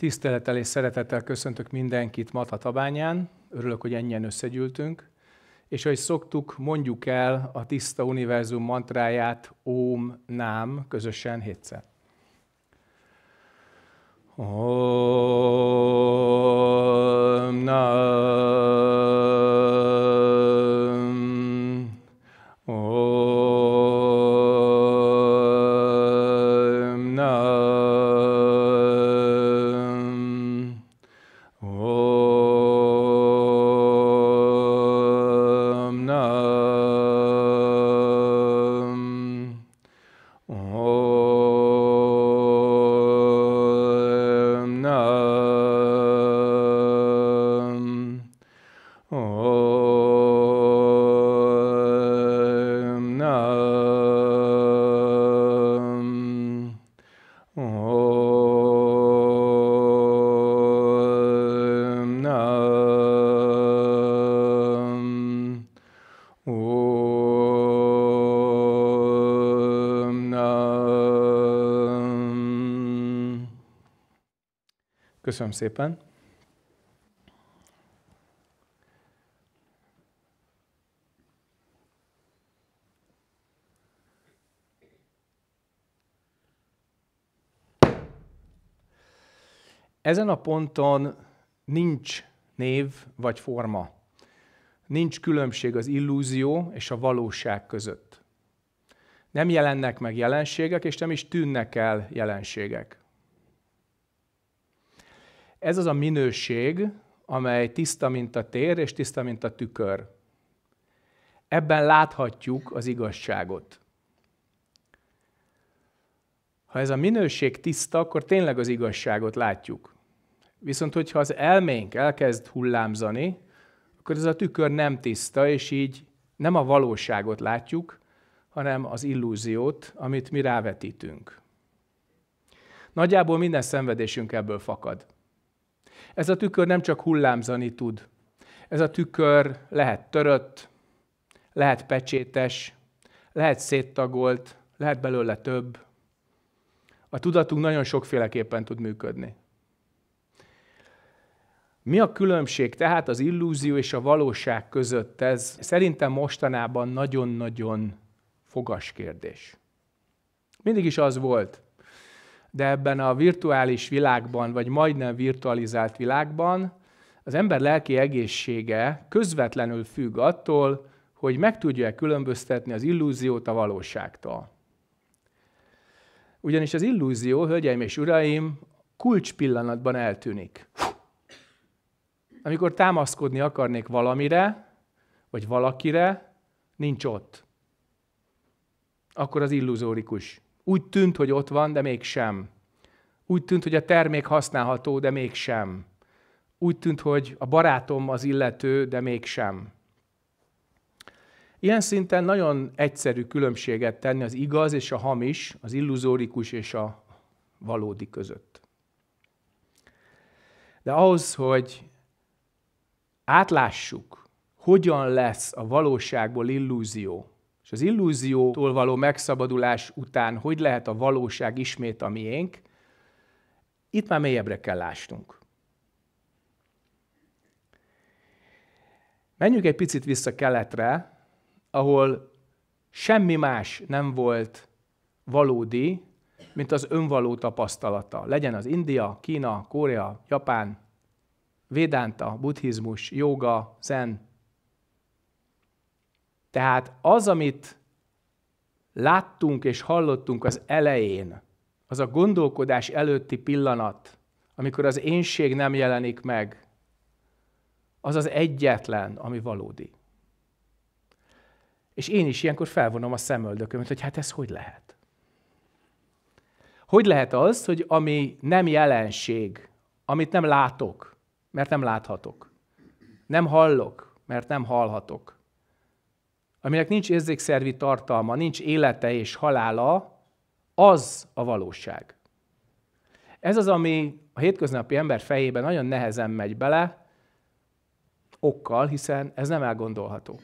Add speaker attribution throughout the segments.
Speaker 1: Tisztelettel és szeretettel köszöntök mindenkit Mata Tabányán. Örülök, hogy ennyien összegyűltünk. És ahogy szoktuk, mondjuk el a tiszta univerzum mantráját Óm Nám közösen hétszer. Om Nám Köszönöm szépen. Ezen a ponton nincs név vagy forma. Nincs különbség az illúzió és a valóság között. Nem jelennek meg jelenségek, és nem is tűnnek el jelenségek. Ez az a minőség, amely tiszta, mint a tér, és tiszta, mint a tükör. Ebben láthatjuk az igazságot. Ha ez a minőség tiszta, akkor tényleg az igazságot látjuk. Viszont, hogyha az elménk elkezd hullámzani, akkor ez a tükör nem tiszta, és így nem a valóságot látjuk, hanem az illúziót, amit mi rávetítünk. Nagyjából minden szenvedésünk ebből fakad. Ez a tükör nem csak hullámzani tud. Ez a tükör lehet törött, lehet pecsétes, lehet széttagolt, lehet belőle több. A tudatunk nagyon sokféleképpen tud működni. Mi a különbség tehát az illúzió és a valóság között? Ez szerintem mostanában nagyon-nagyon fogas kérdés. Mindig is az volt, de ebben a virtuális világban, vagy majdnem virtualizált világban az ember lelki egészsége közvetlenül függ attól, hogy meg tudja-e különböztetni az illúziót a valóságtól. Ugyanis az illúzió, hölgyeim és uraim, kulcs pillanatban eltűnik. Amikor támaszkodni akarnék valamire, vagy valakire, nincs ott. Akkor az illuzórikus úgy tűnt, hogy ott van, de mégsem. Úgy tűnt, hogy a termék használható, de mégsem. Úgy tűnt, hogy a barátom az illető, de mégsem. Ilyen szinten nagyon egyszerű különbséget tenni az igaz és a hamis, az illuzórikus és a valódi között. De ahhoz, hogy átlássuk, hogyan lesz a valóságból illúzió, és az illúziótól való megszabadulás után hogy lehet a valóság ismét a miénk, itt már mélyebbre kell lásnunk. Menjünk egy picit vissza keletre, ahol semmi más nem volt valódi, mint az önvaló tapasztalata. Legyen az India, Kína, Korea, Japán, Védánta, buddhizmus, joga, zen, tehát az, amit láttunk és hallottunk az elején, az a gondolkodás előtti pillanat, amikor az énség nem jelenik meg, az az egyetlen, ami valódi. És én is ilyenkor felvonom a szemöldökömet, hogy hát ez hogy lehet? Hogy lehet az, hogy ami nem jelenség, amit nem látok, mert nem láthatok, nem hallok, mert nem hallhatok, aminek nincs érzékszervi tartalma, nincs élete és halála, az a valóság. Ez az, ami a hétköznapi ember fejében nagyon nehezen megy bele, okkal, hiszen ez nem elgondolható.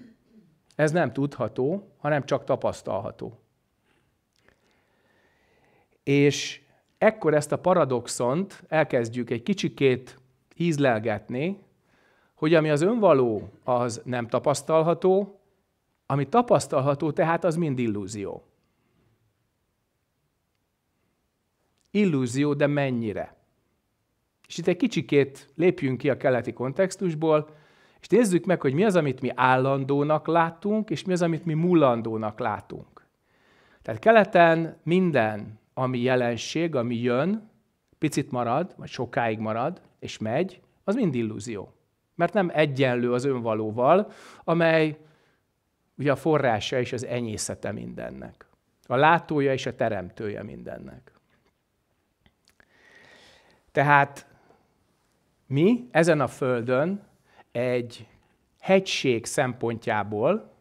Speaker 1: Ez nem tudható, hanem csak tapasztalható. És ekkor ezt a paradoxont elkezdjük egy kicsikét ízlelgetni, hogy ami az önvaló, az nem tapasztalható, ami tapasztalható, tehát az mind illúzió. Illúzió, de mennyire? És itt egy kicsikét lépjünk ki a keleti kontextusból, és nézzük meg, hogy mi az, amit mi állandónak látunk, és mi az, amit mi mullandónak látunk. Tehát keleten minden, ami jelenség, ami jön, picit marad, vagy sokáig marad, és megy, az mind illúzió. Mert nem egyenlő az önvalóval, amely Ugye a forrása és az enyészete mindennek. A látója és a teremtője mindennek. Tehát mi ezen a földön egy hegység szempontjából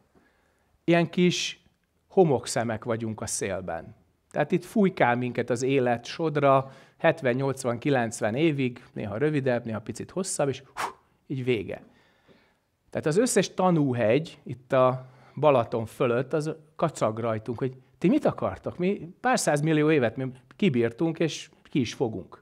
Speaker 1: ilyen kis homokszemek vagyunk a szélben. Tehát itt fújkál minket az élet sodra 70-80-90 évig, néha rövidebb, néha picit hosszabb, és hú, így vége. Tehát az összes tanúhegy itt a Balaton fölött, az kacag rajtunk, hogy ti mit akartok? Mi pár száz millió évet mi kibírtunk, és ki is fogunk.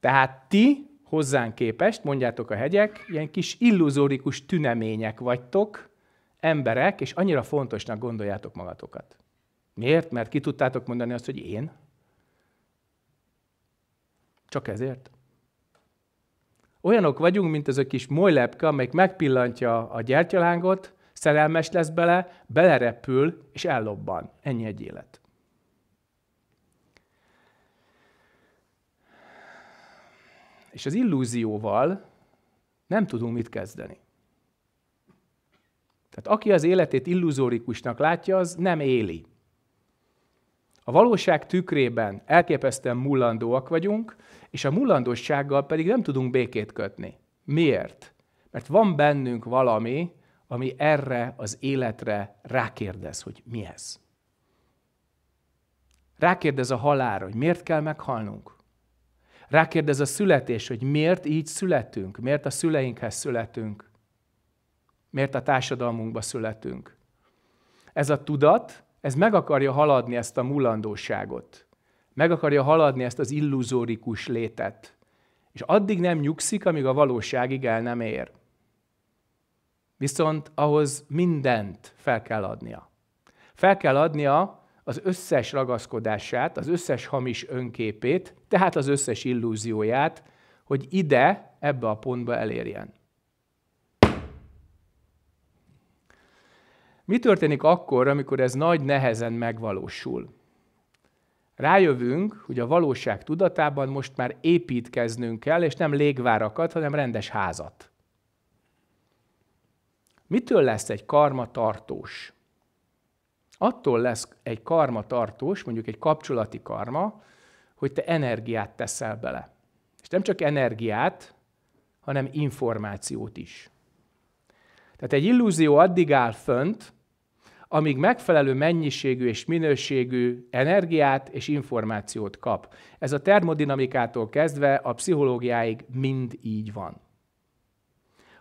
Speaker 1: Tehát ti hozzánk képest, mondjátok a hegyek, ilyen kis illuzórikus tünemények vagytok, emberek, és annyira fontosnak gondoljátok magatokat. Miért? Mert ki tudtátok mondani azt, hogy én? Csak ezért? Olyanok vagyunk, mint ez a kis molylepke, amelyik megpillantja a gyertyalángot, szerelmes lesz bele, belerepül és ellobban. Ennyi egy élet. És az illúzióval nem tudunk mit kezdeni. Tehát aki az életét illuzórikusnak látja, az nem éli. A valóság tükrében elképesztően mullandóak vagyunk, és a mullandósággal pedig nem tudunk békét kötni. Miért? Mert van bennünk valami, ami erre az életre rákérdez, hogy mi ez. Rákérdez a halálra, hogy miért kell meghalnunk. Rákérdez a születés, hogy miért így születünk, miért a szüleinkhez születünk, miért a társadalmunkba születünk. Ez a tudat ez meg akarja haladni ezt a mulandóságot, meg akarja haladni ezt az illuzórikus létet, és addig nem nyugszik, amíg a valóságig el nem ér. Viszont ahhoz mindent fel kell adnia. Fel kell adnia az összes ragaszkodását, az összes hamis önképét, tehát az összes illúzióját, hogy ide, ebbe a pontba elérjen. Mi történik akkor, amikor ez nagy nehezen megvalósul? Rájövünk, hogy a valóság tudatában most már építkeznünk kell, és nem légvárakat, hanem rendes házat. Mitől lesz egy karma tartós? Attól lesz egy karma tartós, mondjuk egy kapcsolati karma, hogy te energiát teszel bele. És nem csak energiát, hanem információt is. Tehát egy illúzió addig áll fönt, amíg megfelelő mennyiségű és minőségű energiát és információt kap. Ez a termodinamikától kezdve a pszichológiáig mind így van.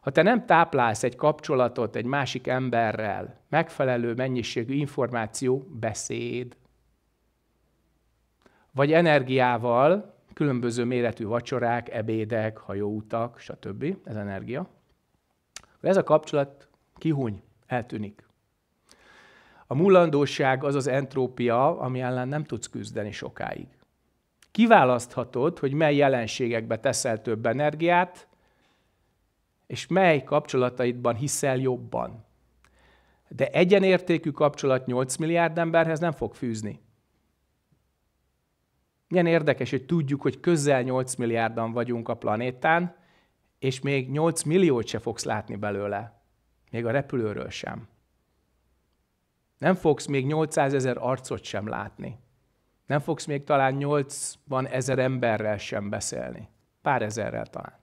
Speaker 1: Ha te nem táplálsz egy kapcsolatot egy másik emberrel, megfelelő mennyiségű információ, beszéd, vagy energiával, különböző méretű vacsorák, ebédek, hajóutak, stb. Ez energia. Ez a kapcsolat kihúny, eltűnik. A mulandóság az az entrópia, ami ellen nem tudsz küzdeni sokáig. Kiválaszthatod, hogy mely jelenségekbe teszel több energiát, és mely kapcsolataidban hiszel jobban. De egyenértékű kapcsolat 8 milliárd emberhez nem fog fűzni. Milyen érdekes, hogy tudjuk, hogy közel 8 milliárdan vagyunk a planétán, és még 8 milliót se fogsz látni belőle. Még a repülőről sem. Nem fogsz még 800 ezer arcot sem látni. Nem fogsz még talán 80 ezer emberrel sem beszélni. Pár ezerrel talán.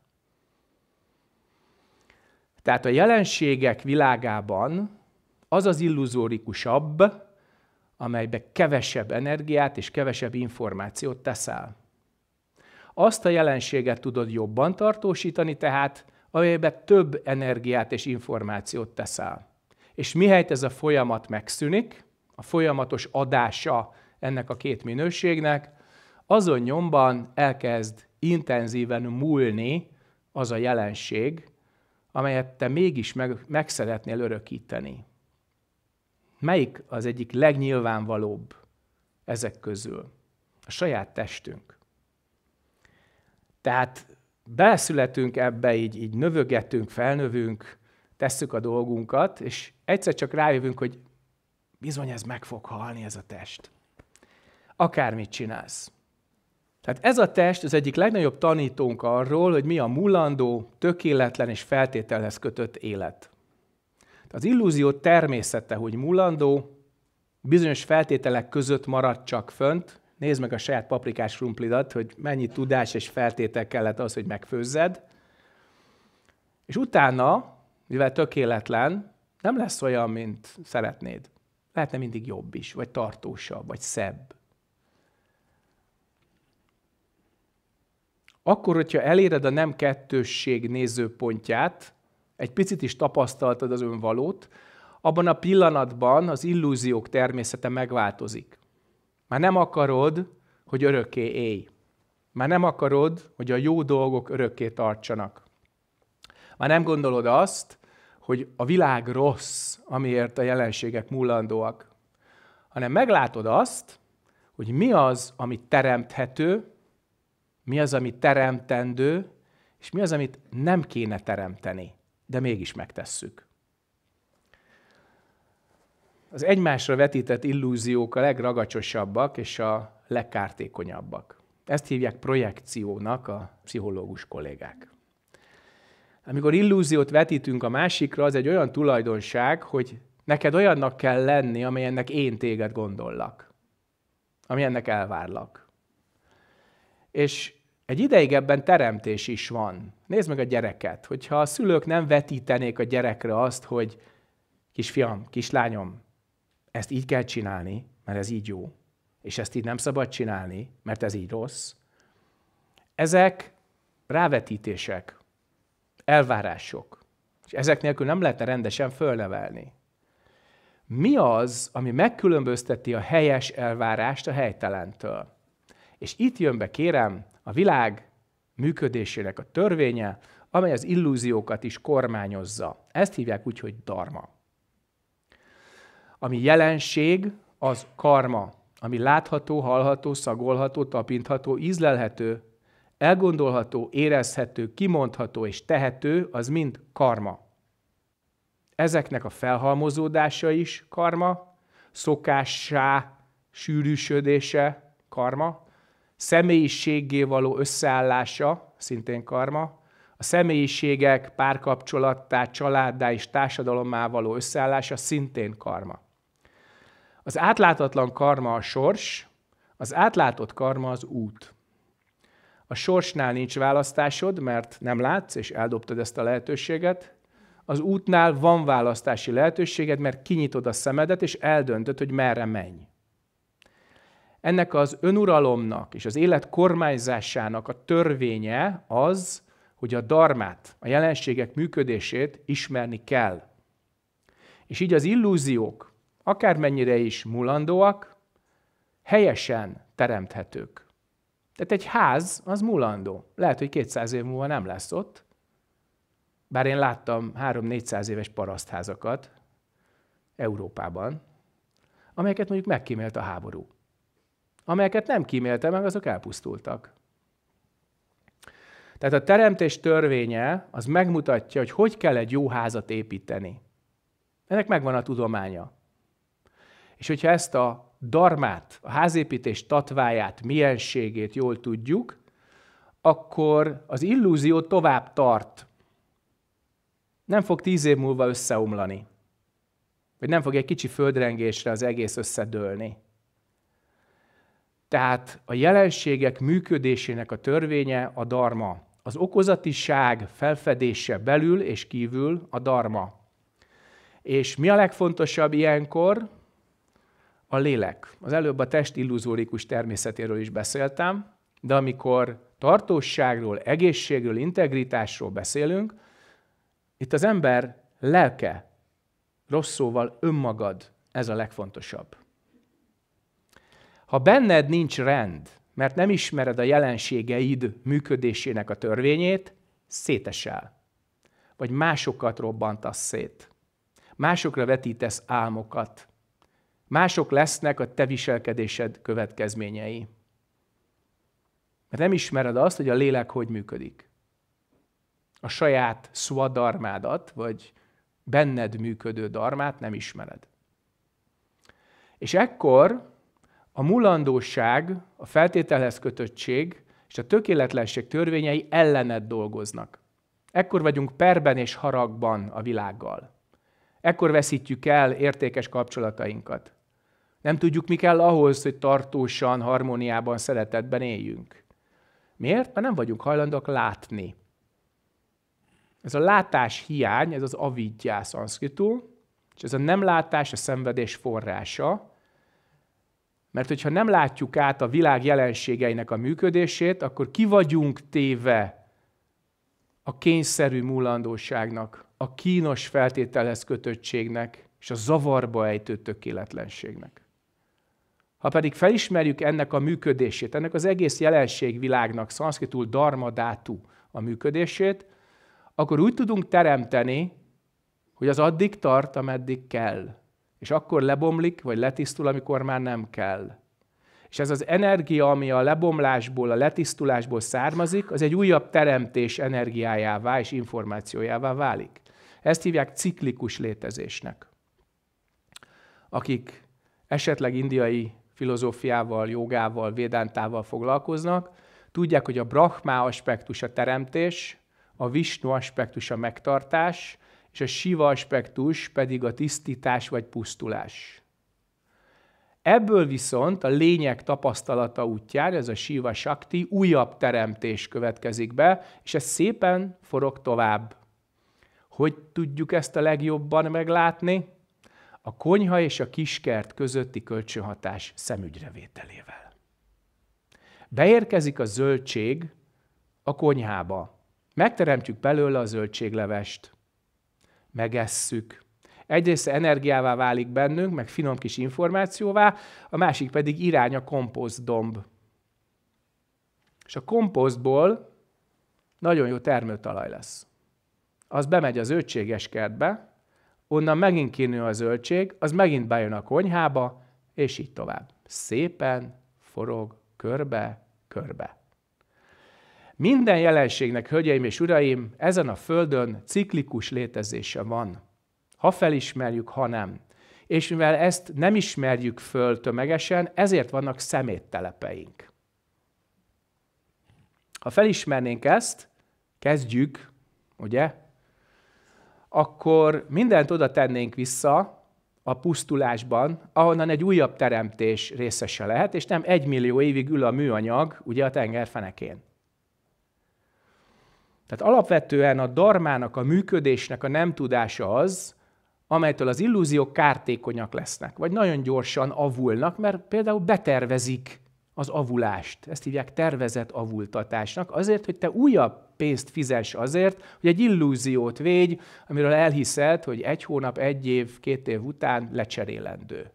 Speaker 1: Tehát a jelenségek világában az az illuzórikusabb, amelybe kevesebb energiát és kevesebb információt teszel. Azt a jelenséget tudod jobban tartósítani, tehát amelybe több energiát és információt teszel. És mihelyt ez a folyamat megszűnik, a folyamatos adása ennek a két minőségnek, azon nyomban elkezd intenzíven múlni az a jelenség, amelyet te mégis meg, meg szeretnél örökíteni. Melyik az egyik legnyilvánvalóbb ezek közül? A saját testünk. Tehát beszületünk ebbe, így, így növögetünk, felnövünk, tesszük a dolgunkat, és egyszer csak rájövünk, hogy bizony ez meg fog halni ez a test. Akármit csinálsz. Tehát ez a test az egyik legnagyobb tanítónk arról, hogy mi a mulandó, tökéletlen és feltételhez kötött élet. Az illúzió természete, hogy mulandó, bizonyos feltételek között marad csak fönt. Nézd meg a saját paprikás rumplidat, hogy mennyi tudás és feltétel kellett az, hogy megfőzzed. És utána mivel tökéletlen, nem lesz olyan, mint szeretnéd. Lehetne mindig jobb is, vagy tartósabb, vagy szebb. Akkor, hogyha eléred a nem kettősség nézőpontját, egy picit is tapasztaltad az önvalót, abban a pillanatban az illúziók természete megváltozik. Már nem akarod, hogy örökké élj. Már nem akarod, hogy a jó dolgok örökké tartsanak. Már nem gondolod azt, hogy a világ rossz, amiért a jelenségek múlandóak, hanem meglátod azt, hogy mi az, ami teremthető, mi az, ami teremtendő, és mi az, amit nem kéne teremteni, de mégis megtesszük. Az egymásra vetített illúziók a legragacsosabbak és a legkártékonyabbak. Ezt hívják projekciónak a pszichológus kollégák. Amikor illúziót vetítünk a másikra, az egy olyan tulajdonság, hogy neked olyannak kell lenni, amilyennek én téged gondollak. Amilyennek elvárlak. És egy ideig ebben teremtés is van. Nézd meg a gyereket. Hogyha a szülők nem vetítenék a gyerekre azt, hogy kisfiam, kislányom, ezt így kell csinálni, mert ez így jó, és ezt így nem szabad csinálni, mert ez így rossz. Ezek rávetítések elvárások. És ezek nélkül nem lehetne rendesen fölnevelni. Mi az, ami megkülönbözteti a helyes elvárást a helytelentől? És itt jön be, kérem, a világ működésének a törvénye, amely az illúziókat is kormányozza. Ezt hívják úgy, hogy dharma. Ami jelenség, az karma, ami látható, hallható, szagolható, tapintható, ízlelhető, elgondolható, érezhető, kimondható és tehető, az mind karma. Ezeknek a felhalmozódása is karma, szokássá sűrűsödése karma, személyiségé való összeállása szintén karma, a személyiségek párkapcsolattá, családdá és társadalommá való összeállása szintén karma. Az átláthatatlan karma a sors, az átlátott karma az út a sorsnál nincs választásod, mert nem látsz, és eldobtad ezt a lehetőséget, az útnál van választási lehetőséged, mert kinyitod a szemedet, és eldöntöd, hogy merre menj. Ennek az önuralomnak és az élet kormányzásának a törvénye az, hogy a darmát, a jelenségek működését ismerni kell. És így az illúziók, akármennyire is mulandóak, helyesen teremthetők. Tehát egy ház az mulandó. Lehet, hogy 200 év múlva nem lesz ott, bár én láttam 3-400 éves parasztházakat Európában, amelyeket mondjuk megkímélt a háború. Amelyeket nem kímélte meg, azok elpusztultak. Tehát a teremtés törvénye az megmutatja, hogy hogy kell egy jó házat építeni. Ennek megvan a tudománya. És hogyha ezt a darmát, a házépítés tatváját, mienségét jól tudjuk, akkor az illúzió tovább tart. Nem fog tíz év múlva összeomlani. Vagy nem fog egy kicsi földrengésre az egész összedőlni. Tehát a jelenségek működésének a törvénye a darma. Az okozatiság felfedése belül és kívül a darma. És mi a legfontosabb ilyenkor? a lélek. Az előbb a test illuzórikus természetéről is beszéltem, de amikor tartósságról, egészségről, integritásról beszélünk, itt az ember lelke, rossz szóval önmagad, ez a legfontosabb. Ha benned nincs rend, mert nem ismered a jelenségeid működésének a törvényét, szétesel. Vagy másokat robbantasz szét. Másokra vetítesz álmokat, Mások lesznek a te viselkedésed következményei. Mert nem ismered azt, hogy a lélek hogy működik. A saját szuadarmádat, vagy benned működő darmát nem ismered. És ekkor a mulandóság, a feltételhez kötöttség és a tökéletlenség törvényei ellened dolgoznak. Ekkor vagyunk perben és haragban a világgal. Ekkor veszítjük el értékes kapcsolatainkat. Nem tudjuk, mi kell ahhoz, hogy tartósan, harmóniában, szeretetben éljünk. Miért? Mert nem vagyunk hajlandók látni. Ez a látás hiány, ez az avidjá szanszkritú, és ez a nem látás a szenvedés forrása, mert hogyha nem látjuk át a világ jelenségeinek a működését, akkor ki vagyunk téve a kényszerű múlandóságnak, a kínos feltételhez kötöttségnek és a zavarba ejtő tökéletlenségnek. Ha pedig felismerjük ennek a működését, ennek az egész jelenségvilágnak, szanszkritul darmadátú a működését, akkor úgy tudunk teremteni, hogy az addig tart, ameddig kell. És akkor lebomlik, vagy letisztul, amikor már nem kell. És ez az energia, ami a lebomlásból, a letisztulásból származik, az egy újabb teremtés energiájává és információjává válik. Ezt hívják ciklikus létezésnek. Akik esetleg indiai filozófiával, jogával, védántával foglalkoznak, tudják, hogy a brahma aspektus a teremtés, a Vishnu aspektus a megtartás, és a Shiva aspektus pedig a tisztítás vagy pusztulás. Ebből viszont a lényeg tapasztalata útján, ez a Shiva Shakti, újabb teremtés következik be, és ez szépen forog tovább. Hogy tudjuk ezt a legjobban meglátni? a konyha és a kiskert közötti kölcsönhatás szemügyrevételével. Beérkezik a zöldség a konyhába. Megteremtjük belőle a zöldséglevest. Megesszük. Egyrészt energiává válik bennünk, meg finom kis információvá, a másik pedig irány a komposztdomb. És a komposztból nagyon jó termőtalaj lesz. Az bemegy az ötséges kertbe, onnan megint kinő a zöldség, az megint bejön a konyhába, és így tovább. Szépen forog körbe, körbe. Minden jelenségnek, hölgyeim és uraim, ezen a földön ciklikus létezése van. Ha felismerjük, ha nem. És mivel ezt nem ismerjük föl tömegesen, ezért vannak szeméttelepeink. Ha felismernénk ezt, kezdjük, ugye, akkor mindent oda tennénk vissza a pusztulásban, ahonnan egy újabb teremtés részese lehet, és nem egy millió évig ül a műanyag ugye a tengerfenekén. Tehát alapvetően a darmának, a működésnek a nem tudása az, amelytől az illúziók kártékonyak lesznek, vagy nagyon gyorsan avulnak, mert például betervezik az avulást. Ezt hívják tervezett avultatásnak, azért, hogy te újabb pénzt fizes azért, hogy egy illúziót végy, amiről elhiszed, hogy egy hónap, egy év, két év után lecserélendő.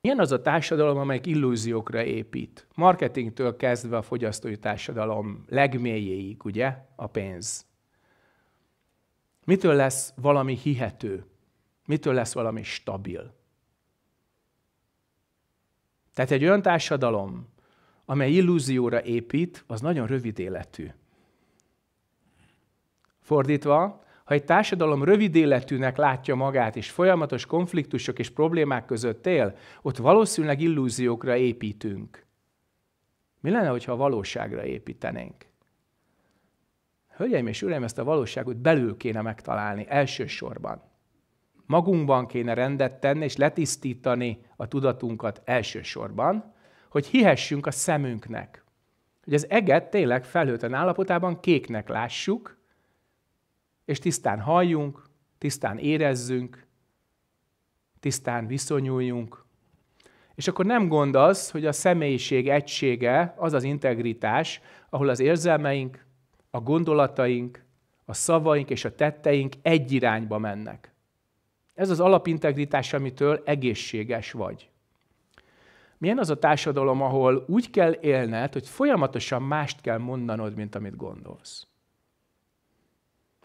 Speaker 1: Milyen az a társadalom, amelyik illúziókra épít? Marketingtől kezdve a fogyasztói társadalom legmélyéig, ugye, a pénz. Mitől lesz valami hihető? Mitől lesz valami stabil? Tehát egy olyan társadalom, amely illúzióra épít, az nagyon rövid életű. Fordítva, ha egy társadalom rövid életűnek látja magát, és folyamatos konfliktusok és problémák között él, ott valószínűleg illúziókra építünk. Mi lenne, ha a valóságra építenénk? Hölgyeim és uraim, ezt a valóságot belül kéne megtalálni elsősorban magunkban kéne rendet tenni és letisztítani a tudatunkat elsősorban, hogy hihessünk a szemünknek. Hogy az eget tényleg felhőtlen állapotában kéknek lássuk, és tisztán halljunk, tisztán érezzünk, tisztán viszonyuljunk. És akkor nem gond az, hogy a személyiség egysége az az integritás, ahol az érzelmeink, a gondolataink, a szavaink és a tetteink egy irányba mennek. Ez az alapintegritás, amitől egészséges vagy. Milyen az a társadalom, ahol úgy kell élned, hogy folyamatosan mást kell mondanod, mint amit gondolsz?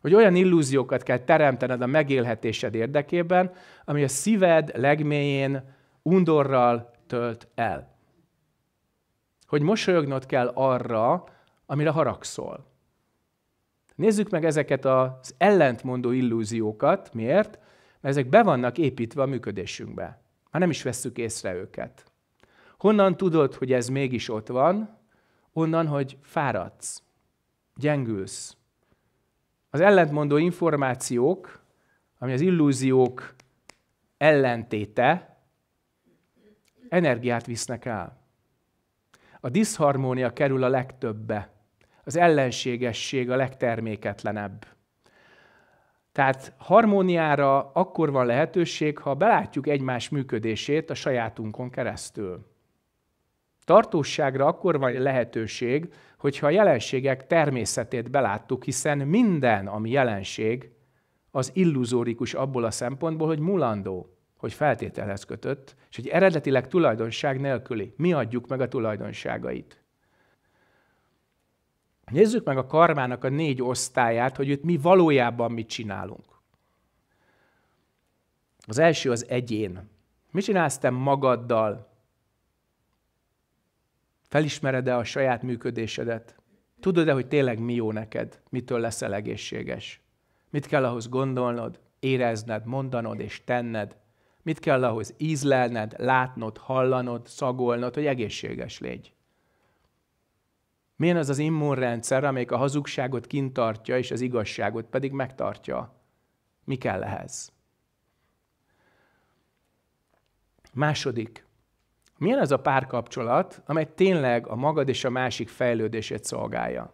Speaker 1: Hogy olyan illúziókat kell teremtened a megélhetésed érdekében, ami a szíved legmélyén undorral tölt el. Hogy mosolyognod kell arra, amire haragszol. Nézzük meg ezeket az ellentmondó illúziókat. Miért? Mert ezek be vannak építve a működésünkbe. Már nem is vesszük észre őket. Honnan tudod, hogy ez mégis ott van? Onnan, hogy fáradsz, gyengülsz. Az ellentmondó információk, ami az illúziók ellentéte, energiát visznek el. A diszharmónia kerül a legtöbbbe. Az ellenségesség a legterméketlenebb. Tehát harmóniára akkor van lehetőség, ha belátjuk egymás működését a sajátunkon keresztül. Tartóságra akkor van lehetőség, hogyha a jelenségek természetét beláttuk, hiszen minden, ami jelenség, az illuzórikus abból a szempontból, hogy mulandó, hogy feltételhez kötött, és hogy eredetileg tulajdonság nélküli. Mi adjuk meg a tulajdonságait. Nézzük meg a karmának a négy osztályát, hogy itt mi valójában mit csinálunk. Az első az egyén. Mi csinálsz te magaddal? Felismered-e a saját működésedet? Tudod-e, hogy tényleg mi jó neked? Mitől leszel egészséges? Mit kell ahhoz gondolnod, érezned, mondanod és tenned? Mit kell ahhoz ízlelned, látnod, hallanod, szagolnod, hogy egészséges légy? Milyen az az immunrendszer, amelyik a hazugságot kint tartja, és az igazságot pedig megtartja? Mi kell ehhez? Második. Milyen az a párkapcsolat, amely tényleg a magad és a másik fejlődését szolgálja?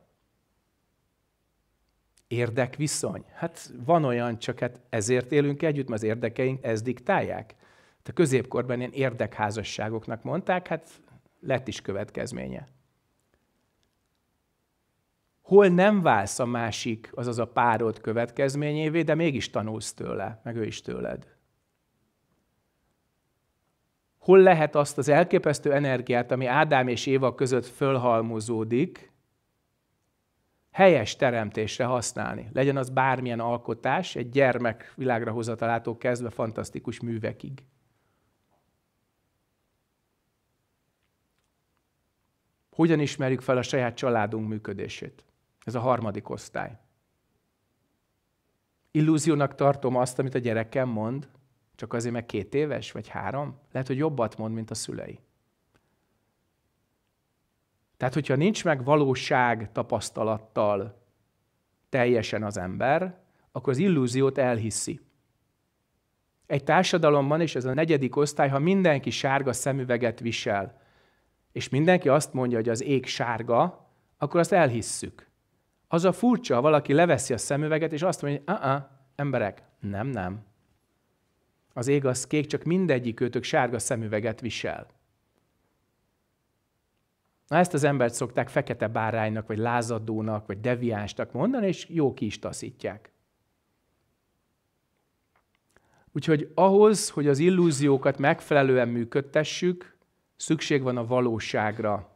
Speaker 1: Érdekviszony. Hát van olyan, csak hát ezért élünk együtt, mert az érdekeink ezt diktálják. A középkorban ilyen érdekházasságoknak mondták, hát lett is következménye hol nem válsz a másik, azaz a párod következményévé, de mégis tanulsz tőle, meg ő is tőled. Hol lehet azt az elképesztő energiát, ami Ádám és Éva között fölhalmozódik, helyes teremtésre használni. Legyen az bármilyen alkotás, egy gyermek világra hozatalától kezdve fantasztikus művekig. Hogyan ismerjük fel a saját családunk működését? Ez a harmadik osztály. Illúziónak tartom azt, amit a gyerekem mond, csak azért, mert két éves, vagy három. Lehet, hogy jobbat mond, mint a szülei. Tehát, hogyha nincs meg valóság tapasztalattal teljesen az ember, akkor az illúziót elhiszi. Egy társadalomban, és ez a negyedik osztály, ha mindenki sárga szemüveget visel, és mindenki azt mondja, hogy az ég sárga, akkor azt elhisszük. Az a furcsa, ha valaki leveszi a szemüveget, és azt mondja, hogy uh-uh, emberek, nem, nem. Az ég az kék, csak mindegyik őtök sárga szemüveget visel. Na ezt az embert szokták fekete báránynak, vagy lázadónak, vagy deviánsnak mondani, és jó ki is taszítják. Úgyhogy ahhoz, hogy az illúziókat megfelelően működtessük, szükség van a valóságra,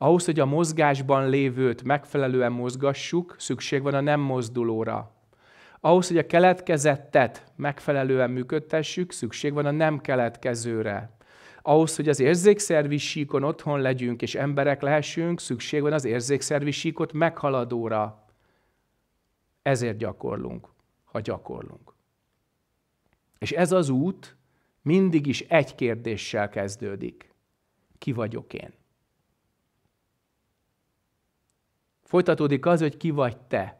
Speaker 1: ahhoz, hogy a mozgásban lévőt megfelelően mozgassuk, szükség van a nem mozdulóra. Ahhoz, hogy a keletkezettet megfelelően működtessük, szükség van a nem keletkezőre. Ahhoz, hogy az érzékszervi síkon otthon legyünk és emberek lehessünk, szükség van az érzékszervi síkot meghaladóra. Ezért gyakorlunk, ha gyakorlunk. És ez az út mindig is egy kérdéssel kezdődik. Ki vagyok én? Folytatódik az, hogy ki vagy te.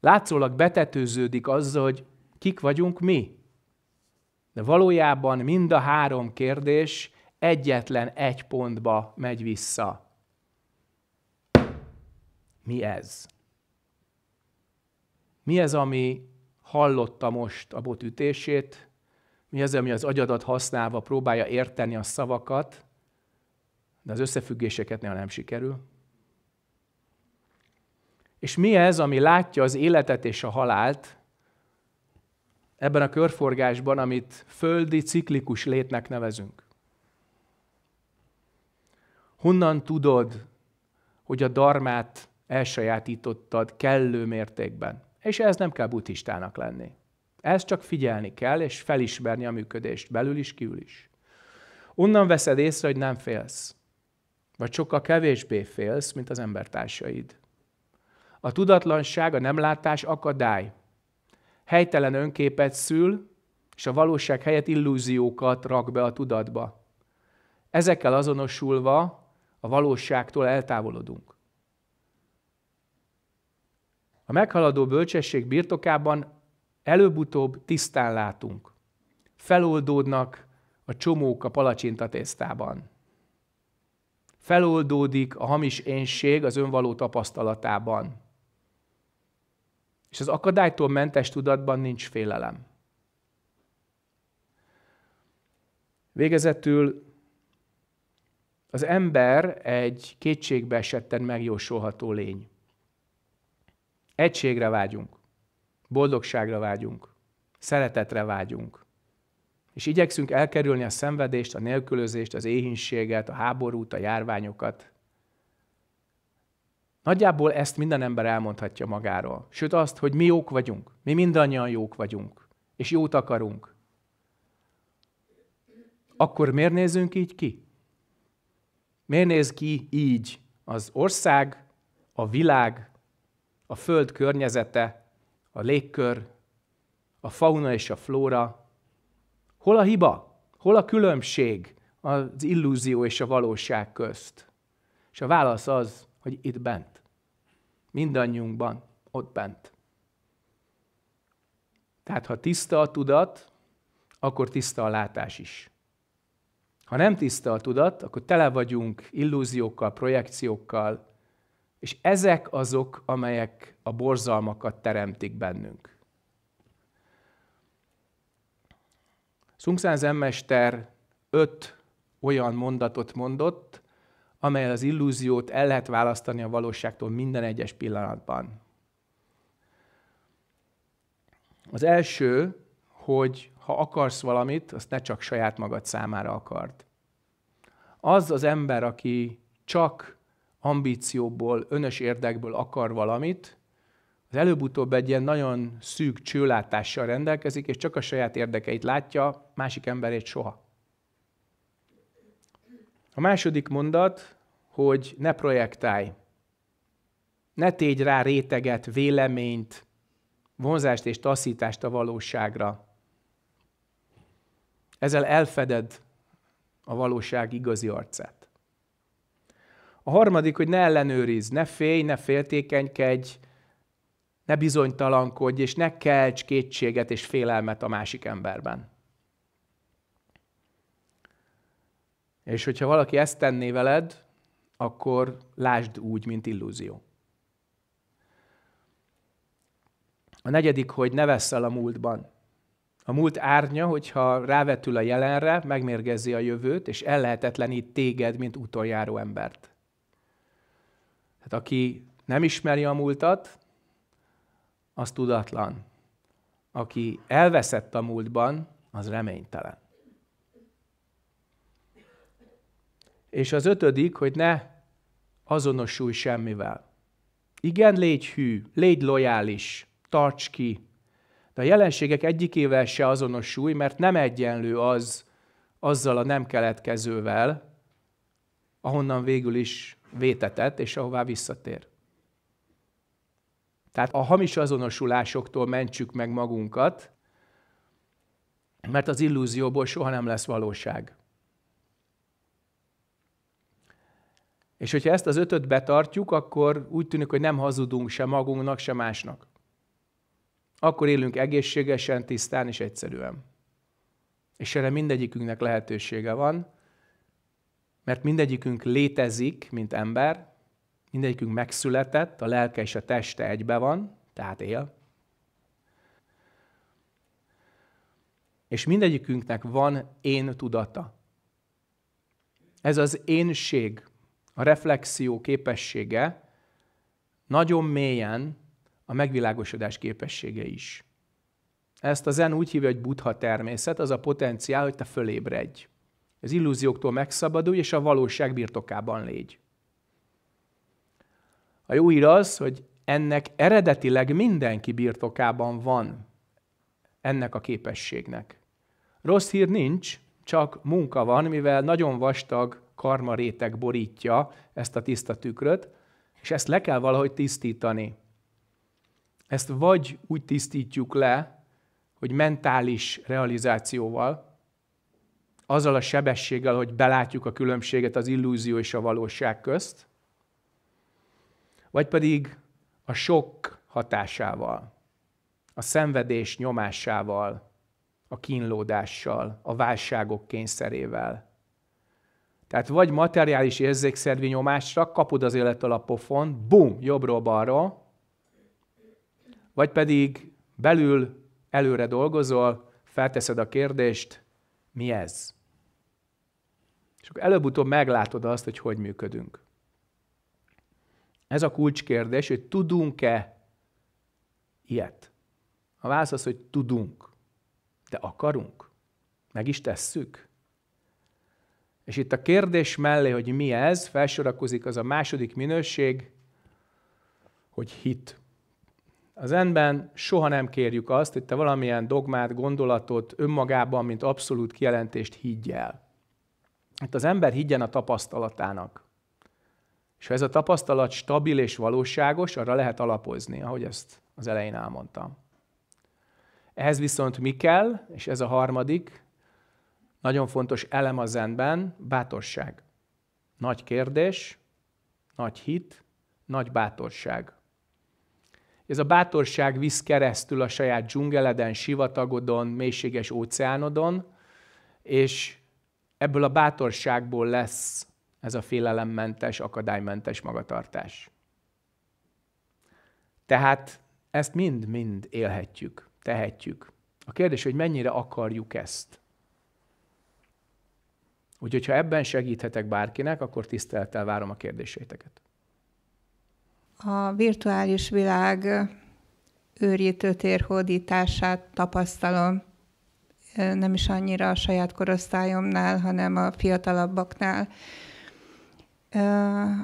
Speaker 1: Látszólag betetőződik azzal, hogy kik vagyunk mi. De valójában mind a három kérdés egyetlen egy pontba megy vissza. Mi ez? Mi ez, ami hallotta most a bot ütését? Mi ez, ami az agyadat használva próbálja érteni a szavakat? de az összefüggéseket néha nem sikerül. És mi ez, ami látja az életet és a halált ebben a körforgásban, amit földi ciklikus létnek nevezünk? Honnan tudod, hogy a darmát elsajátítottad kellő mértékben? És ez nem kell buddhistának lenni. Ezt csak figyelni kell, és felismerni a működést belül is, kívül is. Onnan veszed észre, hogy nem félsz. Vagy sokkal kevésbé félsz, mint az embertársaid. A tudatlanság, a nemlátás akadály. Helytelen önképet szül, és a valóság helyett illúziókat rak be a tudatba. Ezekkel azonosulva a valóságtól eltávolodunk. A meghaladó bölcsesség birtokában előbb-utóbb tisztán látunk. Feloldódnak a csomók a palacsintatésztában feloldódik a hamis énség az önvaló tapasztalatában. És az akadálytól mentes tudatban nincs félelem. Végezetül az ember egy kétségbe esetten megjósolható lény. Egységre vágyunk, boldogságra vágyunk, szeretetre vágyunk, és igyekszünk elkerülni a szenvedést, a nélkülözést, az éhínséget, a háborút, a járványokat. Nagyjából ezt minden ember elmondhatja magáról. Sőt azt, hogy mi jók vagyunk, mi mindannyian jók vagyunk, és jót akarunk. Akkor miért nézünk így ki? Miért néz ki így az ország, a világ, a föld környezete, a légkör, a fauna és a flóra, Hol a hiba? Hol a különbség az illúzió és a valóság közt? És a válasz az, hogy itt bent. Mindannyiunkban, ott bent. Tehát ha tiszta a tudat, akkor tiszta a látás is. Ha nem tiszta a tudat, akkor tele vagyunk illúziókkal, projekciókkal, és ezek azok, amelyek a borzalmakat teremtik bennünk. Szungszán Zemmester öt olyan mondatot mondott, amely az illúziót el lehet választani a valóságtól minden egyes pillanatban. Az első, hogy ha akarsz valamit, azt ne csak saját magad számára akard. Az az ember, aki csak ambícióból, önös érdekből akar valamit, az előbb-utóbb egy ilyen nagyon szűk csőlátással rendelkezik, és csak a saját érdekeit látja, másik emberét soha. A második mondat, hogy ne projektálj. Ne tégy rá réteget, véleményt, vonzást és taszítást a valóságra. Ezzel elfeded a valóság igazi arcát. A harmadik, hogy ne ellenőrizd, ne félj, ne féltékenykedj, ne bizonytalankodj, és ne kelts kétséget és félelmet a másik emberben. És hogyha valaki ezt tenné veled, akkor lásd úgy, mint illúzió. A negyedik, hogy ne veszel a múltban. A múlt árnya, hogyha rávetül a jelenre, megmérgezi a jövőt, és ellehetetlenít téged, mint utoljáró embert. Hát aki nem ismeri a múltat, az tudatlan. Aki elveszett a múltban, az reménytelen. És az ötödik, hogy ne azonosulj semmivel. Igen, légy hű, légy lojális, tarts ki. De a jelenségek egyikével se azonosulj, mert nem egyenlő az azzal a nem keletkezővel, ahonnan végül is vétetett, és ahová visszatér. Tehát a hamis azonosulásoktól mentsük meg magunkat, mert az illúzióból soha nem lesz valóság. És hogyha ezt az ötöt betartjuk, akkor úgy tűnik, hogy nem hazudunk se magunknak, se másnak. Akkor élünk egészségesen, tisztán és egyszerűen. És erre mindegyikünknek lehetősége van, mert mindegyikünk létezik, mint ember, Mindegyikünk megszületett, a lelke és a teste egybe van, tehát él. És mindegyikünknek van én tudata. Ez az énség, a reflexió képessége nagyon mélyen a megvilágosodás képessége is. Ezt a zen úgy hívja, hogy buddha természet, az a potenciál, hogy te fölébredj. Az illúzióktól megszabadulj, és a valóság birtokában légy. A jó hír az, hogy ennek eredetileg mindenki birtokában van, ennek a képességnek. Rossz hír nincs, csak munka van, mivel nagyon vastag karma réteg borítja ezt a tiszta tükröt, és ezt le kell valahogy tisztítani. Ezt vagy úgy tisztítjuk le, hogy mentális realizációval, azzal a sebességgel, hogy belátjuk a különbséget az illúzió és a valóság közt, vagy pedig a sok hatásával, a szenvedés nyomásával, a kínlódással, a válságok kényszerével. Tehát vagy materiális érzékszervi nyomásra kapod az élet a pofon, bum, jobbról balra, vagy pedig belül előre dolgozol, felteszed a kérdést, mi ez? És akkor előbb-utóbb meglátod azt, hogy hogy működünk. Ez a kulcskérdés, hogy tudunk-e ilyet? A válasz az, hogy tudunk. De akarunk? Meg is tesszük? És itt a kérdés mellé, hogy mi ez, felsorakozik az a második minőség, hogy hit. Az ember soha nem kérjük azt, hogy te valamilyen dogmát, gondolatot önmagában, mint abszolút kijelentést higgyel. el. Itt az ember higgyen a tapasztalatának. És ha ez a tapasztalat stabil és valóságos, arra lehet alapozni, ahogy ezt az elején elmondtam. Ehhez viszont mi kell, és ez a harmadik, nagyon fontos elem a zenben, bátorság. Nagy kérdés, nagy hit, nagy bátorság. Ez a bátorság visz keresztül a saját dzsungeleden, sivatagodon, mélységes óceánodon, és ebből a bátorságból lesz ez a félelemmentes, akadálymentes magatartás. Tehát ezt mind-mind élhetjük, tehetjük. A kérdés, hogy mennyire akarjuk ezt. Úgyhogy, ha ebben segíthetek bárkinek, akkor tisztelettel várom a kérdéseiteket.
Speaker 2: A virtuális világ őrjítő térhódítását tapasztalom. Nem is annyira a saját korosztályomnál, hanem a fiatalabbaknál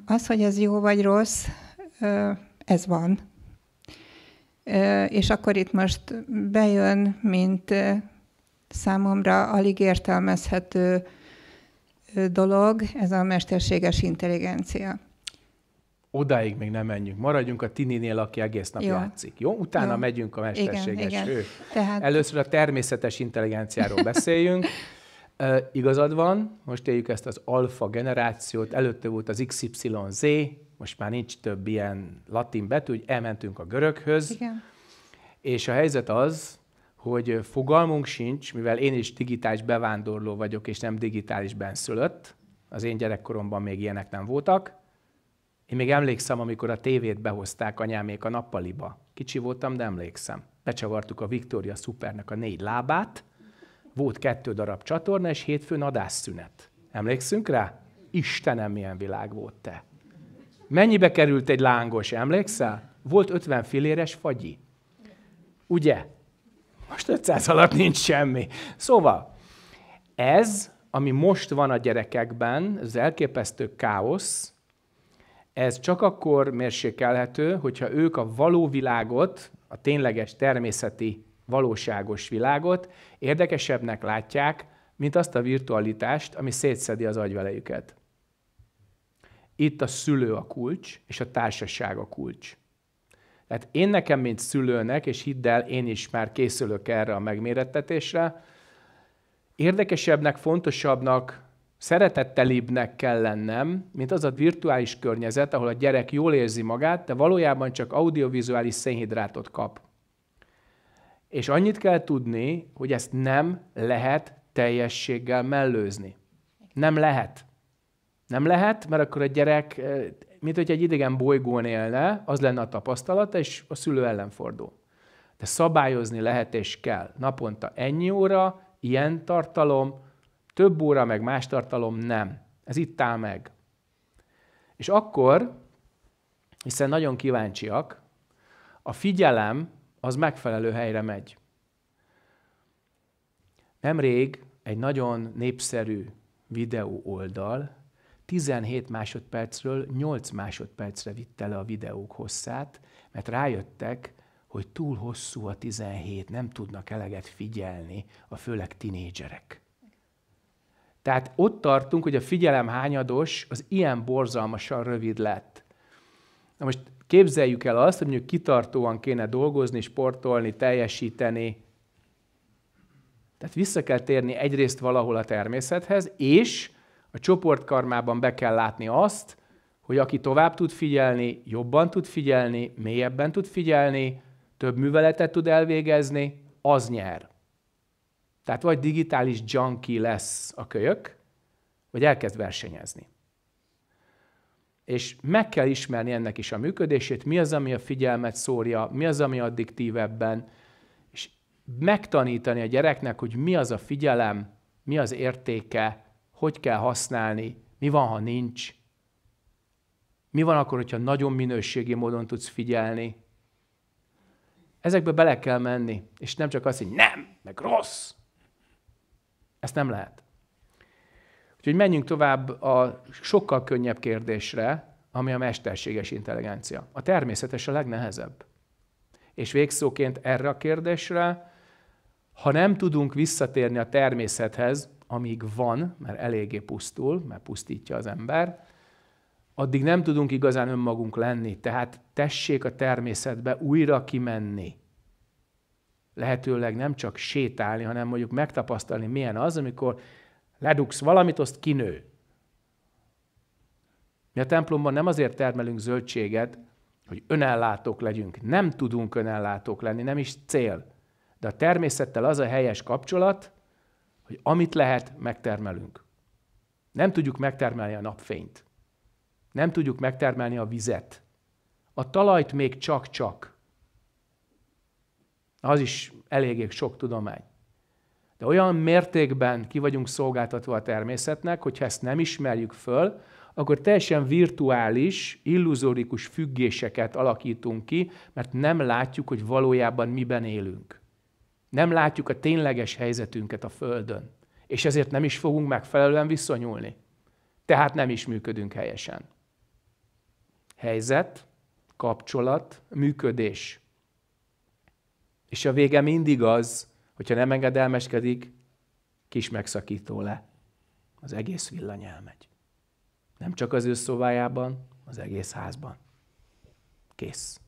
Speaker 2: az, hogy ez jó vagy rossz, ez van. És akkor itt most bejön, mint számomra alig értelmezhető dolog, ez a mesterséges intelligencia.
Speaker 1: Odáig még nem menjünk. Maradjunk a tininél, aki egész nap jó. játszik. Jó? Utána jó. megyünk a mesterséges igen, igen. Tehát... Először a természetes intelligenciáról beszéljünk. E, igazad van, most éljük ezt az alfa generációt, előtte volt az XYZ, most már nincs több ilyen latin betű, hogy elmentünk a görökhöz. Igen. És a helyzet az, hogy fogalmunk sincs, mivel én is digitális bevándorló vagyok, és nem digitális benszülött, az én gyerekkoromban még ilyenek nem voltak. Én még emlékszem, amikor a tévét behozták anyámék a nappaliba. Kicsi voltam, de emlékszem. Becsavartuk a Victoria Supernek a négy lábát, volt kettő darab csatorna, és hétfőn adásszünet. Emlékszünk rá? Istenem, milyen világ volt te. Mennyibe került egy lángos, emlékszel? Volt 50 filéres fagyi. Ugye? Most 500 alatt nincs semmi. Szóval, ez, ami most van a gyerekekben, az elképesztő káosz, ez csak akkor mérsékelhető, hogyha ők a való világot, a tényleges természeti valóságos világot érdekesebbnek látják, mint azt a virtualitást, ami szétszedi az agyvelejüket. Itt a szülő a kulcs, és a társaság a kulcs. Tehát én nekem, mint szülőnek, és hidd el, én is már készülök erre a megmérettetésre, érdekesebbnek, fontosabbnak, szeretettelibbnek kell lennem, mint az a virtuális környezet, ahol a gyerek jól érzi magát, de valójában csak audiovizuális szénhidrátot kap. És annyit kell tudni, hogy ezt nem lehet teljességgel mellőzni. Nem lehet. Nem lehet, mert akkor a gyerek, eh, mint hogy egy idegen bolygón élne, az lenne a tapasztalata, és a szülő ellen fordul. De szabályozni lehet és kell. Naponta ennyi óra, ilyen tartalom, több óra, meg más tartalom nem. Ez itt áll meg. És akkor, hiszen nagyon kíváncsiak, a figyelem az megfelelő helyre megy. Nemrég egy nagyon népszerű videó oldal 17 másodpercről 8 másodpercre vitte le a videók hosszát, mert rájöttek, hogy túl hosszú a 17, nem tudnak eleget figyelni, a főleg tinédzserek. Tehát ott tartunk, hogy a figyelem hányados, az ilyen borzalmasan rövid lett. Na most képzeljük el azt, hogy mondjuk kitartóan kéne dolgozni, sportolni, teljesíteni. Tehát vissza kell térni egyrészt valahol a természethez, és a csoportkarmában be kell látni azt, hogy aki tovább tud figyelni, jobban tud figyelni, mélyebben tud figyelni, több műveletet tud elvégezni, az nyer. Tehát vagy digitális junkie lesz a kölyök, vagy elkezd versenyezni és meg kell ismerni ennek is a működését, mi az, ami a figyelmet szórja, mi az, ami addiktív ebben, és megtanítani a gyereknek, hogy mi az a figyelem, mi az értéke, hogy kell használni, mi van, ha nincs, mi van akkor, hogyha nagyon minőségi módon tudsz figyelni. Ezekbe bele kell menni, és nem csak azt, hogy nem, meg rossz. Ezt nem lehet. Úgyhogy menjünk tovább a sokkal könnyebb kérdésre, ami a mesterséges intelligencia. A természetes a legnehezebb. És végszóként erre a kérdésre, ha nem tudunk visszatérni a természethez, amíg van, mert eléggé pusztul, mert pusztítja az ember, addig nem tudunk igazán önmagunk lenni. Tehát tessék a természetbe újra kimenni. Lehetőleg nem csak sétálni, hanem mondjuk megtapasztalni, milyen az, amikor Ledugsz valamit, azt kinő. Mi a templomban nem azért termelünk zöldséget, hogy önellátók legyünk. Nem tudunk önellátók lenni, nem is cél. De a természettel az a helyes kapcsolat, hogy amit lehet, megtermelünk. Nem tudjuk megtermelni a napfényt. Nem tudjuk megtermelni a vizet. A talajt még csak-csak. Az is eléggé sok tudomány. De olyan mértékben ki vagyunk szolgáltatva a természetnek, hogyha ezt nem ismerjük föl, akkor teljesen virtuális, illuzórikus függéseket alakítunk ki, mert nem látjuk, hogy valójában miben élünk. Nem látjuk a tényleges helyzetünket a Földön, és ezért nem is fogunk megfelelően viszonyulni. Tehát nem is működünk helyesen. Helyzet, kapcsolat, működés. És a vége mindig az, Hogyha nem engedelmeskedik, kis megszakító le. Az egész villany elmegy. Nem csak az ő szovájában, az egész házban. Kész.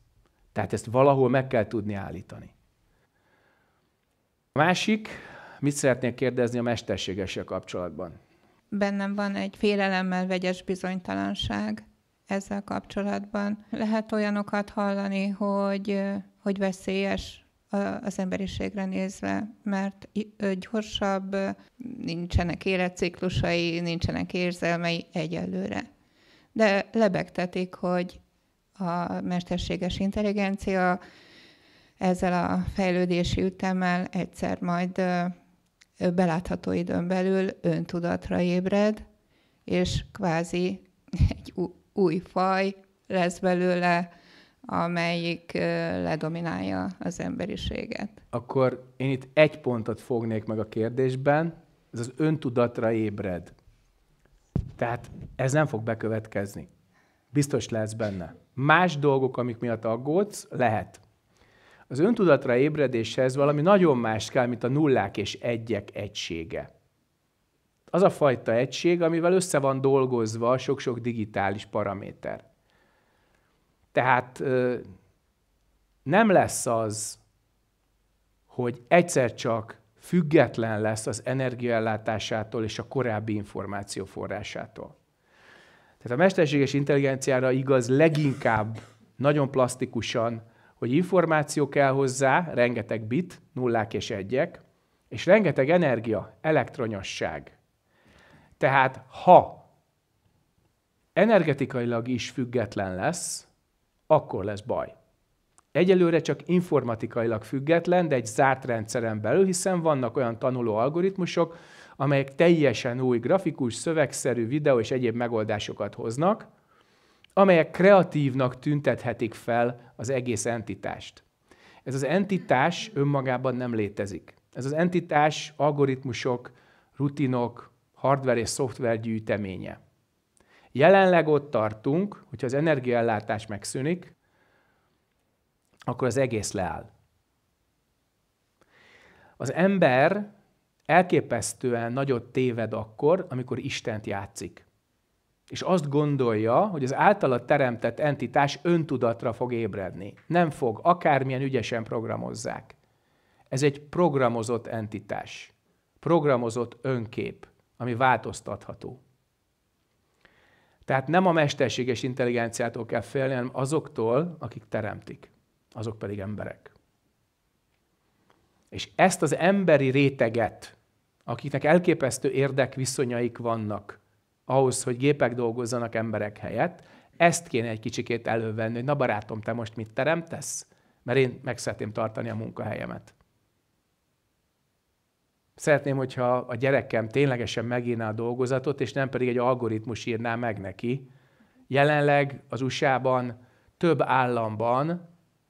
Speaker 1: Tehát ezt valahol meg kell tudni állítani. A másik, mit szeretnék kérdezni a mesterségesek kapcsolatban?
Speaker 2: Bennem van egy félelemmel vegyes bizonytalanság ezzel kapcsolatban. Lehet olyanokat hallani, hogy, hogy veszélyes az emberiségre nézve, mert gyorsabb, nincsenek életciklusai, nincsenek érzelmei egyelőre. De lebegtetik, hogy a mesterséges intelligencia ezzel a fejlődési ütemmel egyszer majd belátható időn belül öntudatra ébred, és kvázi egy új faj lesz belőle, amelyik ledominálja az emberiséget.
Speaker 1: Akkor én itt egy pontot fognék meg a kérdésben, ez az öntudatra ébred. Tehát ez nem fog bekövetkezni. Biztos lesz benne. Más dolgok, amik miatt aggódsz, lehet. Az öntudatra ébredéshez valami nagyon más kell, mint a nullák és egyek egysége. Az a fajta egység, amivel össze van dolgozva sok-sok digitális paraméter. Tehát nem lesz az, hogy egyszer csak független lesz az energiaellátásától és a korábbi információforrásától. Tehát a mesterséges intelligenciára igaz leginkább nagyon plastikusan, hogy információ kell hozzá, rengeteg bit, nullák és egyek, és rengeteg energia, elektronosság. Tehát ha energetikailag is független lesz, akkor lesz baj. Egyelőre csak informatikailag független, de egy zárt rendszeren belül, hiszen vannak olyan tanuló algoritmusok, amelyek teljesen új grafikus, szövegszerű, videó és egyéb megoldásokat hoznak, amelyek kreatívnak tüntethetik fel az egész entitást. Ez az entitás önmagában nem létezik. Ez az entitás algoritmusok, rutinok, hardware és szoftver gyűjteménye. Jelenleg ott tartunk, hogyha az energiaellátás megszűnik, akkor az egész leáll. Az ember elképesztően nagyot téved akkor, amikor Istent játszik. És azt gondolja, hogy az általa teremtett entitás öntudatra fog ébredni. Nem fog, akármilyen ügyesen programozzák. Ez egy programozott entitás, programozott önkép, ami változtatható. Tehát nem a mesterséges intelligenciától kell félni, hanem azoktól, akik teremtik. Azok pedig emberek. És ezt az emberi réteget, akiknek elképesztő érdekviszonyaik vannak ahhoz, hogy gépek dolgozzanak emberek helyett, ezt kéne egy kicsikét elővenni, hogy na barátom, te most mit teremtesz? Mert én meg szeretném tartani a munkahelyemet. Szeretném, hogyha a gyerekem ténylegesen megírná a dolgozatot, és nem pedig egy algoritmus írná meg neki. Jelenleg az USA-ban több államban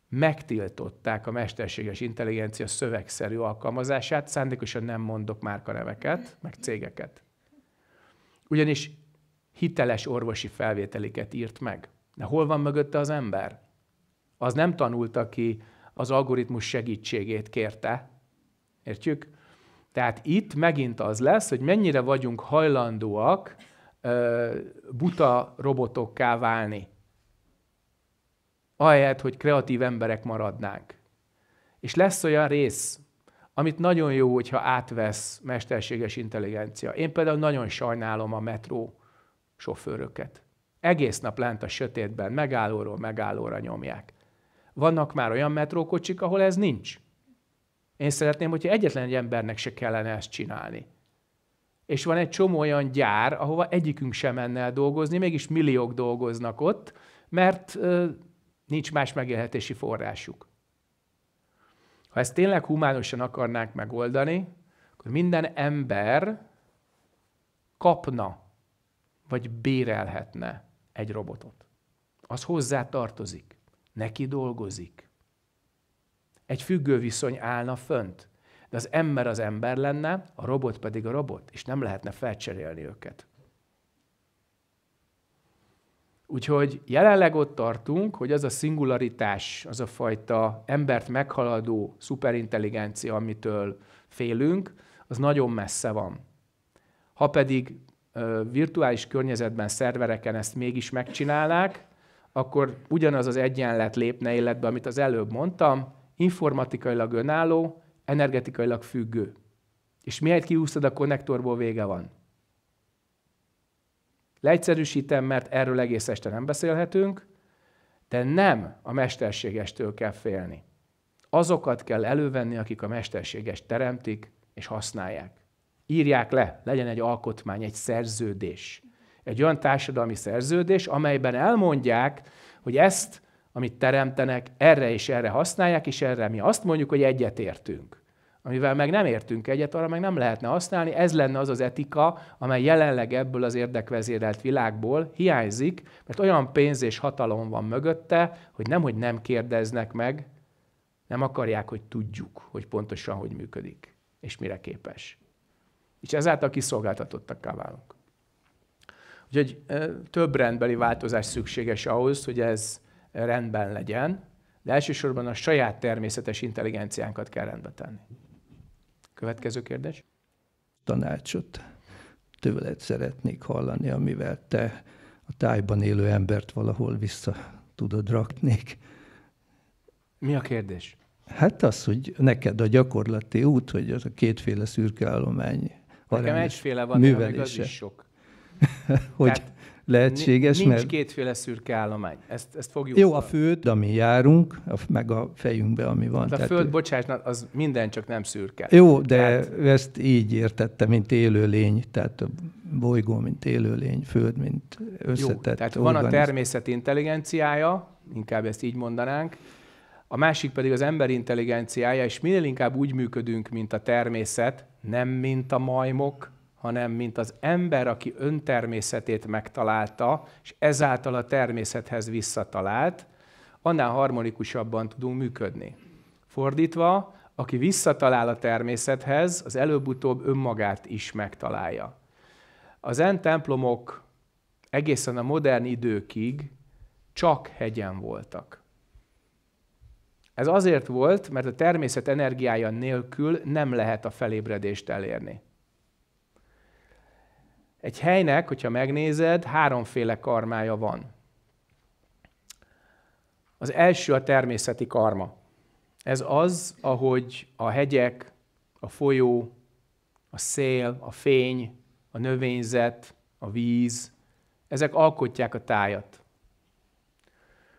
Speaker 1: megtiltották a mesterséges intelligencia szövegszerű alkalmazását, szándékosan nem mondok neveket, meg cégeket. Ugyanis hiteles orvosi felvételiket írt meg. De hol van mögötte az ember? Az nem tanult, aki az algoritmus segítségét kérte, értjük? Tehát itt megint az lesz, hogy mennyire vagyunk hajlandóak buta robotokká válni. Ahelyett, hogy kreatív emberek maradnánk. És lesz olyan rész, amit nagyon jó, hogyha átvesz mesterséges intelligencia. Én például nagyon sajnálom a metró sofőröket. Egész nap lent a sötétben, megállóról megállóra nyomják. Vannak már olyan metrókocsik, ahol ez nincs. Én szeretném, hogyha egyetlen egy embernek se kellene ezt csinálni. És van egy csomó olyan gyár, ahova egyikünk sem menne el dolgozni, mégis milliók dolgoznak ott, mert ö, nincs más megélhetési forrásuk. Ha ezt tényleg humánosan akarnánk megoldani, akkor minden ember kapna, vagy bérelhetne egy robotot. Az hozzá tartozik, neki dolgozik. Egy függő viszony állna fönt. De az ember az ember lenne, a robot pedig a robot, és nem lehetne felcserélni őket. Úgyhogy jelenleg ott tartunk, hogy az a szingularitás, az a fajta embert meghaladó szuperintelligencia, amitől félünk, az nagyon messze van. Ha pedig virtuális környezetben, szervereken ezt mégis megcsinálnák, akkor ugyanaz az egyenlet lépne életbe, amit az előbb mondtam, informatikailag önálló, energetikailag függő. És miért kiúszod a konnektorból, vége van. Leegyszerűsítem, mert erről egész este nem beszélhetünk, de nem a mesterségestől kell félni. Azokat kell elővenni, akik a mesterséges teremtik és használják. Írják le, legyen egy alkotmány, egy szerződés. Egy olyan társadalmi szerződés, amelyben elmondják, hogy ezt amit teremtenek, erre és erre használják, és erre mi azt mondjuk, hogy egyetértünk. Amivel meg nem értünk egyet, arra meg nem lehetne használni. Ez lenne az az etika, amely jelenleg ebből az érdekvezérelt világból hiányzik, mert olyan pénz és hatalom van mögötte, hogy nem, hogy nem kérdeznek meg, nem akarják, hogy tudjuk, hogy pontosan hogy működik, és mire képes. És ezáltal kiszolgáltatottakká válunk. Úgyhogy több rendbeli változás szükséges ahhoz, hogy ez rendben legyen, de elsősorban a saját természetes intelligenciánkat kell rendbe tenni. Következő kérdés.
Speaker 2: Tanácsot tőled szeretnék hallani, amivel te a tájban élő embert valahol vissza tudod rakni.
Speaker 1: Mi a kérdés?
Speaker 2: Hát az, hogy neked a gyakorlati út, hogy az a kétféle szürke állomány. Nekem egyféle van, művelése. még az is sok. hogy... Tehát lehetséges. Nincs mert...
Speaker 1: kétféle szürke állomány, ezt, ezt fogjuk. Jó, a föld,
Speaker 2: ami járunk, a, meg a fejünkbe, ami van. De hát a tehát... föld,
Speaker 1: bocsánat, az minden csak nem szürke. Jó,
Speaker 2: de tehát... ezt így értettem, mint élőlény, tehát a bolygó, mint élőlény, föld, mint összetett. Jó, tehát van a
Speaker 1: természet intelligenciája, inkább ezt így mondanánk, a másik pedig az ember intelligenciája, és minél inkább úgy működünk, mint a természet, nem mint a majmok, hanem mint az ember, aki öntermészetét megtalálta, és ezáltal a természethez visszatalált, annál harmonikusabban tudunk működni. Fordítva, aki visszatalál a természethez, az előbb-utóbb önmagát is megtalálja. Az en templomok egészen a modern időkig csak hegyen voltak. Ez azért volt, mert a természet energiája nélkül nem lehet a felébredést elérni. Egy helynek, hogyha megnézed, háromféle karmája van. Az első a természeti karma. Ez az, ahogy a hegyek, a folyó, a szél, a fény, a növényzet, a víz, ezek alkotják a tájat.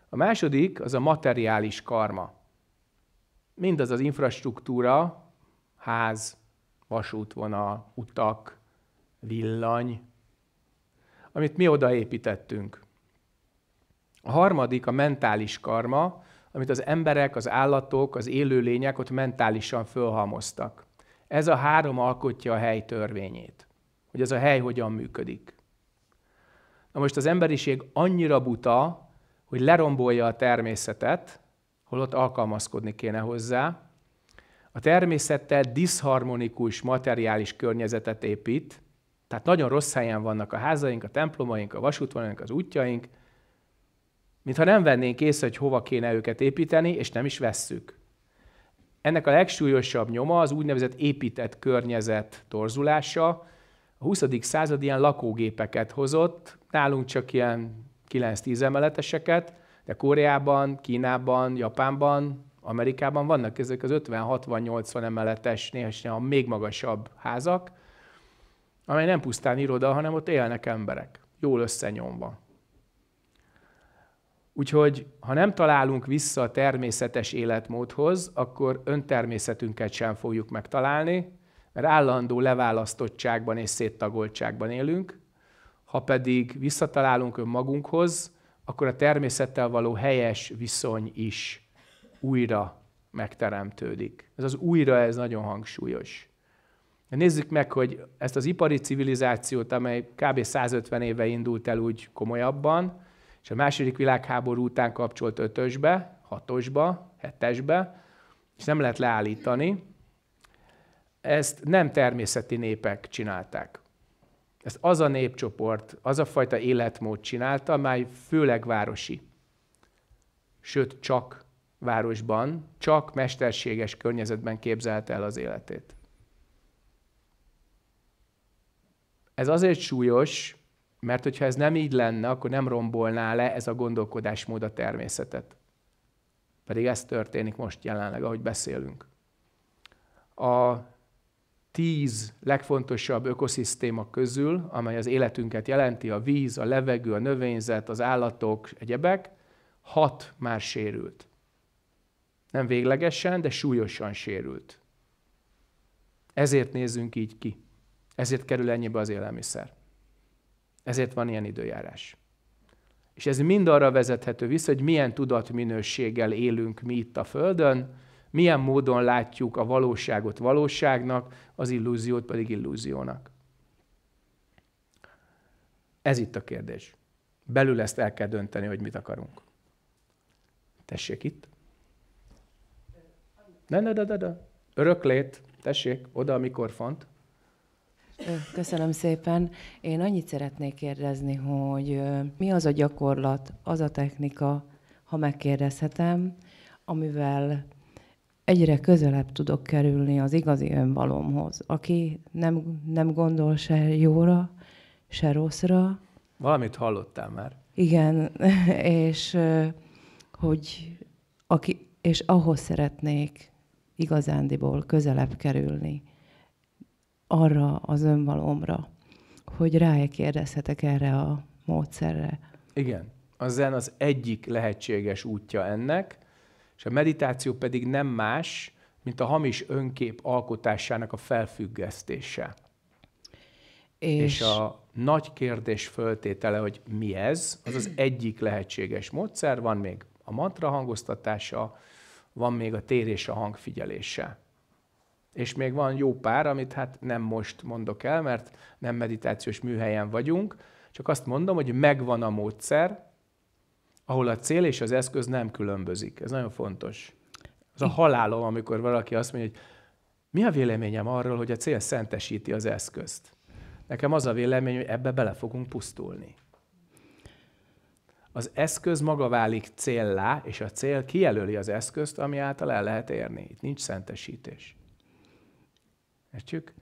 Speaker 1: A második az a materiális karma. Mindaz az infrastruktúra, ház, vasútvonal, utak, villany, amit mi odaépítettünk. A harmadik a mentális karma, amit az emberek, az állatok, az élőlények ott mentálisan fölhalmoztak. Ez a három alkotja a hely törvényét, hogy ez a hely hogyan működik. Na most az emberiség annyira buta, hogy lerombolja a természetet, holott alkalmazkodni kéne hozzá. A természettel diszharmonikus materiális környezetet épít, tehát nagyon rossz helyen vannak a házaink, a templomaink, a vasútvonalunk, az útjaink, mintha nem vennénk észre, hogy hova kéne őket építeni, és nem is vesszük. Ennek a legsúlyosabb nyoma az úgynevezett épített környezet torzulása. A 20. század ilyen lakógépeket hozott, nálunk csak ilyen 9-10 emeleteseket, de Koreában, Kínában, Japánban, Amerikában vannak ezek az 50-60-80 emeletes, néha még magasabb házak, amely nem pusztán iroda, hanem ott élnek emberek, jól összenyomva. Úgyhogy, ha nem találunk vissza a természetes életmódhoz, akkor öntermészetünket sem fogjuk megtalálni, mert állandó leválasztottságban és széttagoltságban élünk. Ha pedig visszatalálunk önmagunkhoz, akkor a természettel való helyes viszony is újra megteremtődik. Ez az újra, ez nagyon hangsúlyos. Hát nézzük meg, hogy ezt az ipari civilizációt, amely kb. 150 éve indult el úgy komolyabban, és a második világháború után kapcsolt ötösbe, hatosba, hetesbe, és nem lehet leállítani, ezt nem természeti népek csinálták. Ezt az a népcsoport, az a fajta életmód csinálta, amely főleg városi. Sőt, csak városban, csak mesterséges környezetben képzelte el az életét. Ez azért súlyos, mert hogyha ez nem így lenne, akkor nem rombolná le ez a gondolkodásmód a természetet. Pedig ez történik most jelenleg, ahogy beszélünk. A tíz legfontosabb ökoszisztéma közül, amely az életünket jelenti, a víz, a levegő, a növényzet, az állatok, egyebek, hat már sérült. Nem véglegesen, de súlyosan sérült. Ezért nézzünk így ki. Ezért kerül ennyibe az élelmiszer. Ezért van ilyen időjárás. És ez mind arra vezethető vissza, hogy milyen tudatminőséggel élünk mi itt a Földön, milyen módon látjuk a valóságot valóságnak, az illúziót pedig illúziónak. Ez itt a kérdés. Belül ezt el kell dönteni, hogy mit akarunk. Tessék itt. Ne, ne, ne, ne, ne. Öröklét. Tessék, oda a mikrofont.
Speaker 2: Köszönöm szépen. Én annyit szeretnék kérdezni, hogy mi az a gyakorlat, az a technika, ha megkérdezhetem, amivel egyre közelebb tudok kerülni az igazi önvalomhoz, aki nem, nem gondol se jóra, se rosszra.
Speaker 1: Valamit hallottál már.
Speaker 2: Igen, és hogy aki, és ahhoz szeretnék igazándiból közelebb kerülni arra az önvalomra, hogy rá kérdezhetek erre a módszerre.
Speaker 1: Igen. A zen az egyik lehetséges útja ennek, és a meditáció pedig nem más, mint a hamis önkép alkotásának a felfüggesztése. És, és a nagy kérdés föltétele, hogy mi ez, az az egyik lehetséges módszer, van még a mantra hangoztatása, van még a térés a hangfigyelése. És még van jó pár, amit hát nem most mondok el, mert nem meditációs műhelyen vagyunk, csak azt mondom, hogy megvan a módszer, ahol a cél és az eszköz nem különbözik. Ez nagyon fontos. Az a halálom, amikor valaki azt mondja, hogy mi a véleményem arról, hogy a cél szentesíti az eszközt? Nekem az a vélemény, hogy ebbe bele fogunk pusztulni. Az eszköz maga válik céllá, és a cél kijelöli az eszközt, ami által el lehet érni. Itt nincs szentesítés. Értjük?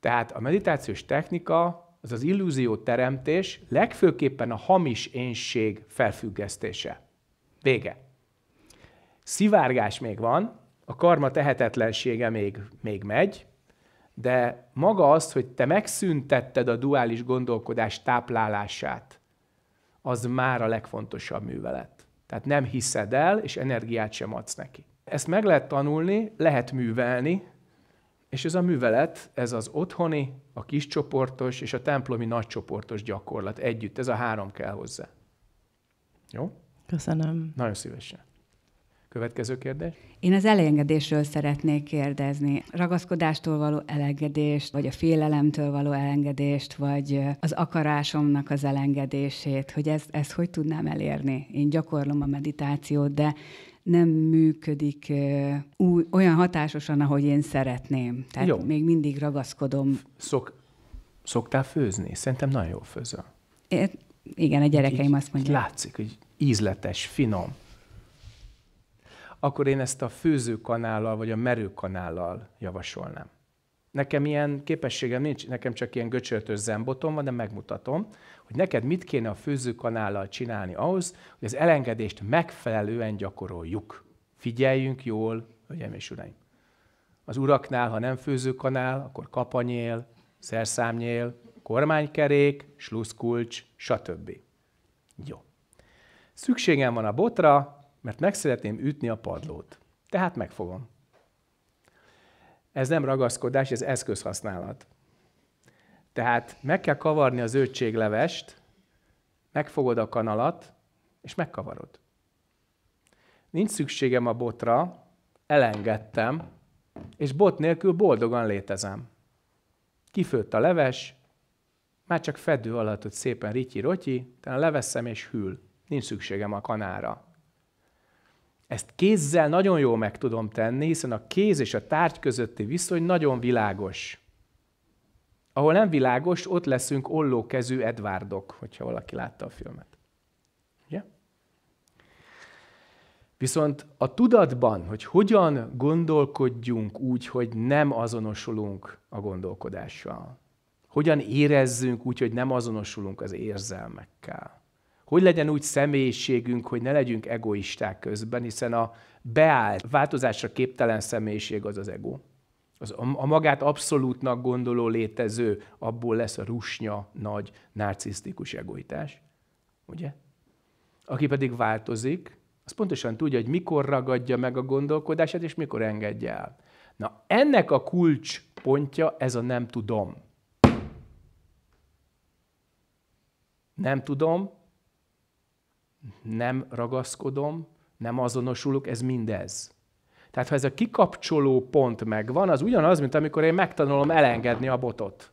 Speaker 1: Tehát a meditációs technika az az illúzió teremtés, legfőképpen a hamis énség felfüggesztése. Vége. Szivárgás még van, a karma tehetetlensége még, még megy, de maga az, hogy te megszüntetted a duális gondolkodás táplálását, az már a legfontosabb művelet. Tehát nem hiszed el, és energiát sem adsz neki. Ezt meg lehet tanulni, lehet művelni, és ez a művelet, ez az otthoni, a kiscsoportos és a templomi nagycsoportos gyakorlat együtt. Ez a három kell hozzá. Jó?
Speaker 2: Köszönöm.
Speaker 1: Nagyon szívesen. Következő kérdés?
Speaker 3: Én az elengedésről szeretnék kérdezni. Ragaszkodástól való elengedést, vagy a félelemtől való elengedést, vagy az akarásomnak az elengedését, hogy ezt, ezt hogy tudnám elérni? Én gyakorlom a meditációt, de nem működik új, olyan hatásosan, ahogy én szeretném. Tehát Jó.
Speaker 1: még mindig ragaszkodom. Szok, szoktál főzni? Szerintem nagyon jól főzöl. É, igen, a gyerekeim így, azt mondják. Látszik, hogy ízletes, finom. Akkor én ezt a főzőkanállal vagy a merőkanállal javasolnám. Nekem ilyen képességem nincs, nekem csak ilyen göcsöltös zembotom van, de megmutatom hogy neked mit kéne a főzőkanállal csinálni ahhoz, hogy az elengedést megfelelően gyakoroljuk. Figyeljünk jól, hölgyeim és uraim. Az uraknál, ha nem főzőkanál, akkor kapanyél, szerszámnyél, kormánykerék, sluszkulcs, stb. Jó. Szükségem van a botra, mert meg szeretném ütni a padlót. Tehát megfogom. Ez nem ragaszkodás, ez eszközhasználat. Tehát meg kell kavarni az zöldséglevest, megfogod a kanalat, és megkavarod. Nincs szükségem a botra, elengedtem, és bot nélkül boldogan létezem. Kifőtt a leves, már csak fedő alatt ott szépen rityi-rotyi, utána leveszem és hűl. Nincs szükségem a kanára. Ezt kézzel nagyon jól meg tudom tenni, hiszen a kéz és a tárgy közötti viszony nagyon világos. Ahol nem világos, ott leszünk ollókezű Edvárdok, hogyha valaki látta a filmet. Ugye? Viszont a tudatban, hogy hogyan gondolkodjunk úgy, hogy nem azonosulunk a gondolkodással. Hogyan érezzünk úgy, hogy nem azonosulunk az érzelmekkel. Hogy legyen úgy személyiségünk, hogy ne legyünk egoisták közben, hiszen a beállt, változásra képtelen személyiség az az ego. Az a magát abszolútnak gondoló létező, abból lesz a rusnya nagy narcisztikus egoitás. Ugye? Aki pedig változik, az pontosan tudja, hogy mikor ragadja meg a gondolkodását, és mikor engedje el. Na, ennek a kulcspontja ez a nem tudom. Nem tudom, nem ragaszkodom, nem azonosulok, ez mindez. Tehát ha ez a kikapcsoló pont megvan, az ugyanaz, mint amikor én megtanulom elengedni a botot.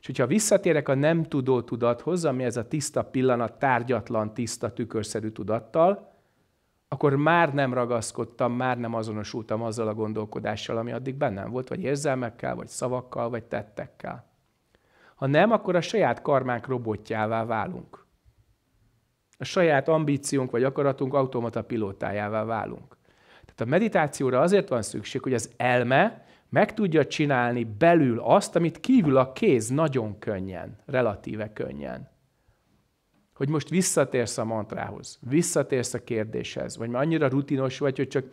Speaker 1: És hogyha visszatérek a nem tudó tudathoz, ami ez a tiszta pillanat, tárgyatlan, tiszta, tükörszerű tudattal, akkor már nem ragaszkodtam, már nem azonosultam azzal a gondolkodással, ami addig bennem volt, vagy érzelmekkel, vagy szavakkal, vagy tettekkel. Ha nem, akkor a saját karmánk robotjává válunk. A saját ambíciónk vagy akaratunk automata pilótájává válunk. Tehát a meditációra azért van szükség, hogy az elme meg tudja csinálni belül azt, amit kívül a kéz nagyon könnyen, relatíve könnyen. Hogy most visszatérsz a mantrához, visszatérsz a kérdéshez, vagy már annyira rutinos vagy, hogy csak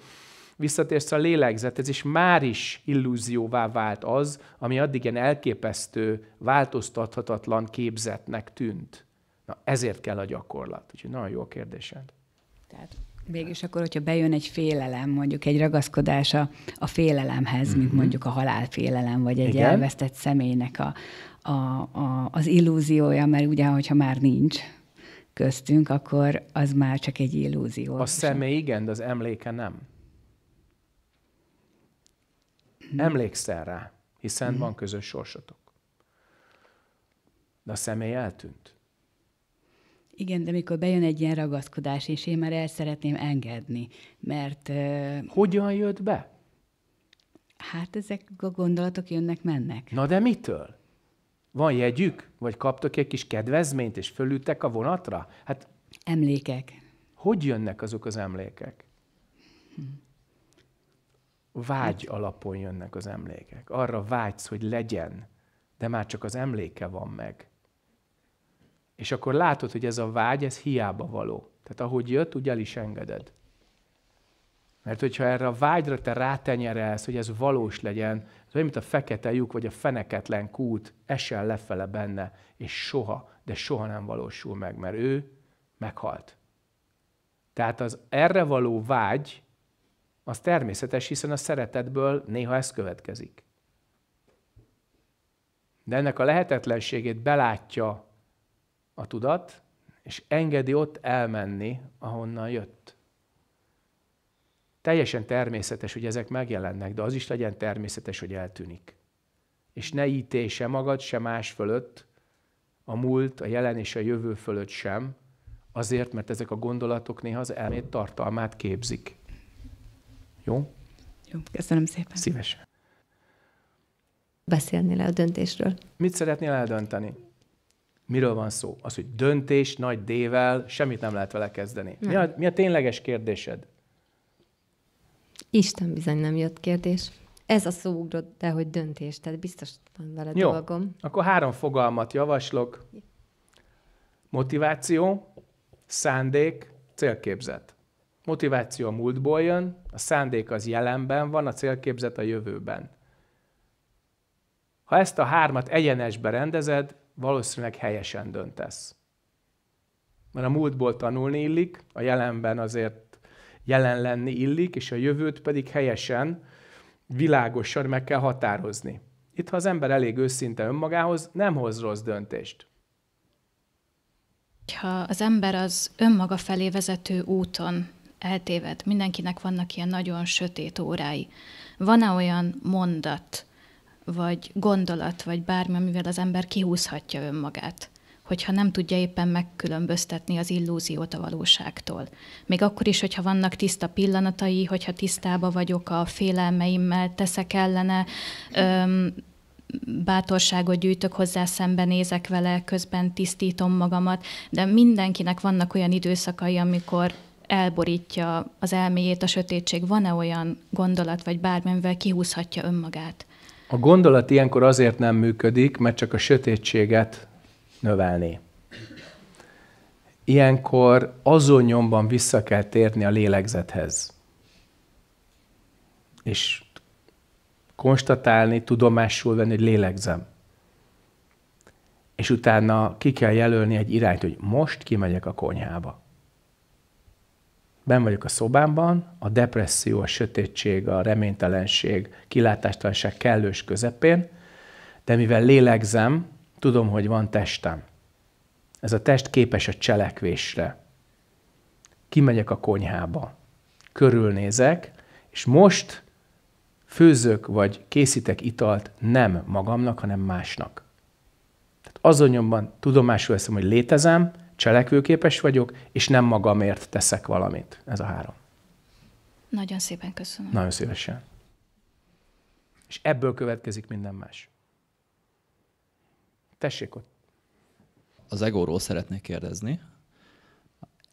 Speaker 1: visszatérsz a lélegzethez, és már is illúzióvá vált az, ami addig ilyen elképesztő, változtathatatlan képzetnek tűnt. Na ezért kell a gyakorlat. Úgyhogy nagyon jó a kérdésed.
Speaker 3: Tehát Mégis akkor, hogyha bejön egy félelem, mondjuk egy ragaszkodás a, a félelemhez, mm-hmm. mint mhm. mondjuk a halálfélelem, vagy egy Igen. elvesztett személynek a, a, a, az illúziója, mert ugye, hogyha már nincs köztünk, akkor az már csak egy illúzió. A
Speaker 1: személy igen, de az emléke nem. Emlékszel rá, hiszen mm. van közös sorsotok. De a személy eltűnt.
Speaker 3: Igen, de mikor bejön egy ilyen ragaszkodás, és én már el szeretném engedni, mert... Uh, Hogyan jött be? Hát ezek a gondolatok jönnek-mennek.
Speaker 1: Na de mitől? Van jegyük? Vagy kaptok egy kis kedvezményt, és fölültek a vonatra? Hát... Emlékek. Hogy jönnek azok az emlékek? Vágy hát... alapon jönnek az emlékek. Arra vágysz, hogy legyen, de már csak az emléke van meg. És akkor látod, hogy ez a vágy, ez hiába való. Tehát ahogy jött, úgy el is engeded. Mert hogyha erre a vágyra te rátenyerelsz, hogy ez valós legyen, az olyan, mint a fekete lyuk, vagy a feneketlen kút, esel lefele benne, és soha, de soha nem valósul meg, mert ő meghalt. Tehát az erre való vágy, az természetes, hiszen a szeretetből néha ez következik. De ennek a lehetetlenségét belátja a tudat, és engedi ott elmenni, ahonnan jött. Teljesen természetes, hogy ezek megjelennek, de az is legyen természetes, hogy eltűnik. És ne ítél se magad, se más fölött, a múlt, a jelen és a jövő fölött sem, azért, mert ezek a gondolatok néha az elmét tartalmát képzik.
Speaker 3: Jó? Jó, köszönöm szépen. Szívesen. Beszélni le a döntésről.
Speaker 1: Mit szeretnél eldönteni? Miről van szó? Az, hogy döntés nagy D-vel semmit nem lehet vele kezdeni. Mi, a, mi a tényleges kérdésed?
Speaker 3: Isten bizony nem jött kérdés. Ez a szó ugrott, de hogy döntés, tehát biztos van vele Jó. dolgom.
Speaker 1: Akkor három fogalmat javaslok. Motiváció, szándék, célképzet. Motiváció a múltból jön, a szándék az jelenben van, a célképzet a jövőben. Ha ezt a hármat egyenesbe rendezed, valószínűleg helyesen döntesz. Mert a múltból tanulni illik, a jelenben azért jelen lenni illik, és a jövőt pedig helyesen, világosan meg kell határozni. Itt, ha az ember elég őszinte önmagához, nem hoz rossz döntést.
Speaker 3: Ha az ember az önmaga felé vezető úton eltéved, mindenkinek vannak ilyen nagyon sötét órái, van-e olyan mondat, vagy gondolat, vagy bármi, amivel az ember kihúzhatja önmagát hogyha nem tudja éppen megkülönböztetni az illúziót a valóságtól. Még akkor is, hogyha vannak tiszta pillanatai, hogyha tisztába vagyok a félelmeimmel, teszek ellene, öm, bátorságot gyűjtök hozzá, szembenézek vele, közben tisztítom magamat, de mindenkinek vannak olyan időszakai, amikor elborítja az elméjét a sötétség. Van-e olyan gondolat, vagy bármi, amivel kihúzhatja önmagát?
Speaker 1: A gondolat ilyenkor azért nem működik, mert csak a sötétséget növelné. Ilyenkor azon nyomban vissza kell térni a lélegzethez. És konstatálni, tudomásul venni, hogy lélegzem. És utána ki kell jelölni egy irányt, hogy most kimegyek a konyhába ben vagyok a szobámban, a depresszió, a sötétség, a reménytelenség, kilátástalanság kellős közepén, de mivel lélegzem, tudom, hogy van testem. Ez a test képes a cselekvésre. Kimegyek a konyhába, körülnézek, és most főzök vagy készítek italt nem magamnak, hanem másnak. Tehát azonnyomban tudomásul veszem, hogy létezem, cselekvőképes vagyok, és nem magamért teszek valamit. Ez a három.
Speaker 3: Nagyon szépen köszönöm. Nagyon
Speaker 1: szívesen. És ebből következik minden más. Tessék ott. Az egóról
Speaker 2: szeretnék kérdezni.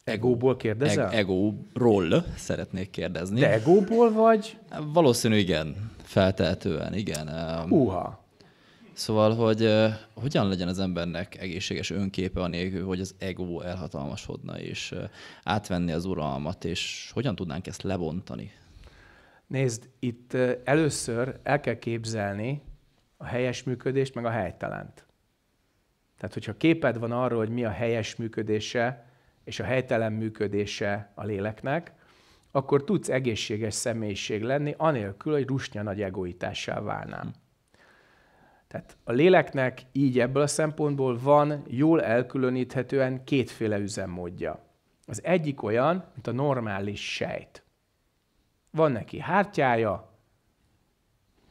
Speaker 1: Egóból kérdezel?
Speaker 2: Egóról szeretnék kérdezni. De egóból vagy? Valószínű igen, feltehetően igen. Uha. Szóval, hogy uh, hogyan legyen az embernek egészséges önképe anélkül, hogy az ego elhatalmasodna és uh, átvenni az uralmat, és hogyan tudnánk ezt lebontani?
Speaker 1: Nézd, itt uh, először el kell képzelni a helyes működést, meg a helytelent. Tehát, hogyha képed van arról, hogy mi a helyes működése és a helytelen működése a léleknek, akkor tudsz egészséges személyiség lenni, anélkül, hogy rusnya nagy egoitássá válnám. Hm. Tehát a léleknek így ebből a szempontból van jól elkülöníthetően kétféle üzemmódja. Az egyik olyan, mint a normális sejt. Van neki hártyája,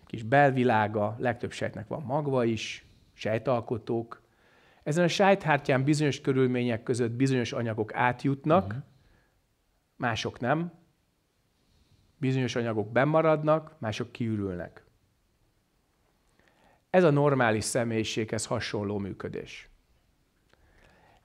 Speaker 1: kis belvilága, legtöbb sejtnek van magva is, sejtalkotók. Ezen a sejthártyán bizonyos körülmények között bizonyos anyagok átjutnak, uh-huh. mások nem. Bizonyos anyagok bemaradnak, mások kiürülnek. Ez a normális személyiséghez hasonló működés.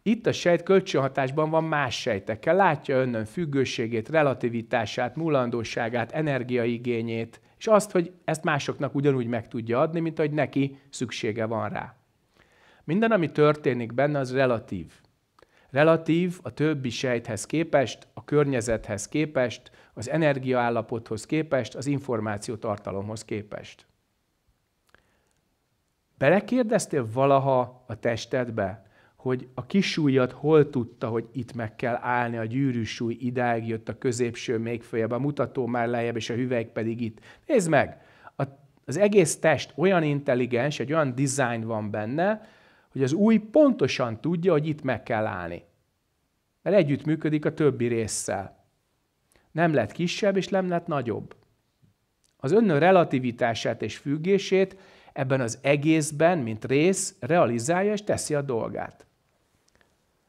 Speaker 1: Itt a sejt kölcsönhatásban van más sejtekkel, látja önnön függőségét, relativitását, mulandóságát, energiaigényét, és azt, hogy ezt másoknak ugyanúgy meg tudja adni, mint ahogy neki szüksége van rá. Minden, ami történik benne, az relatív. Relatív a többi sejthez képest, a környezethez képest, az energiaállapothoz képest, az információ tartalomhoz képest. Belekérdeztél valaha a testedbe, hogy a kisújat hol tudta, hogy itt meg kell állni, a gyűrűs súly idáig jött, a középső még följebb, a mutató már lejjebb, és a hüvelyk pedig itt. Nézd meg! A, az egész test olyan intelligens, egy olyan design van benne, hogy az új pontosan tudja, hogy itt meg kell állni. Mert együtt működik a többi résszel. Nem lett kisebb, és nem lett nagyobb. Az önnön relativitását és függését ebben az egészben, mint rész, realizálja és teszi a dolgát.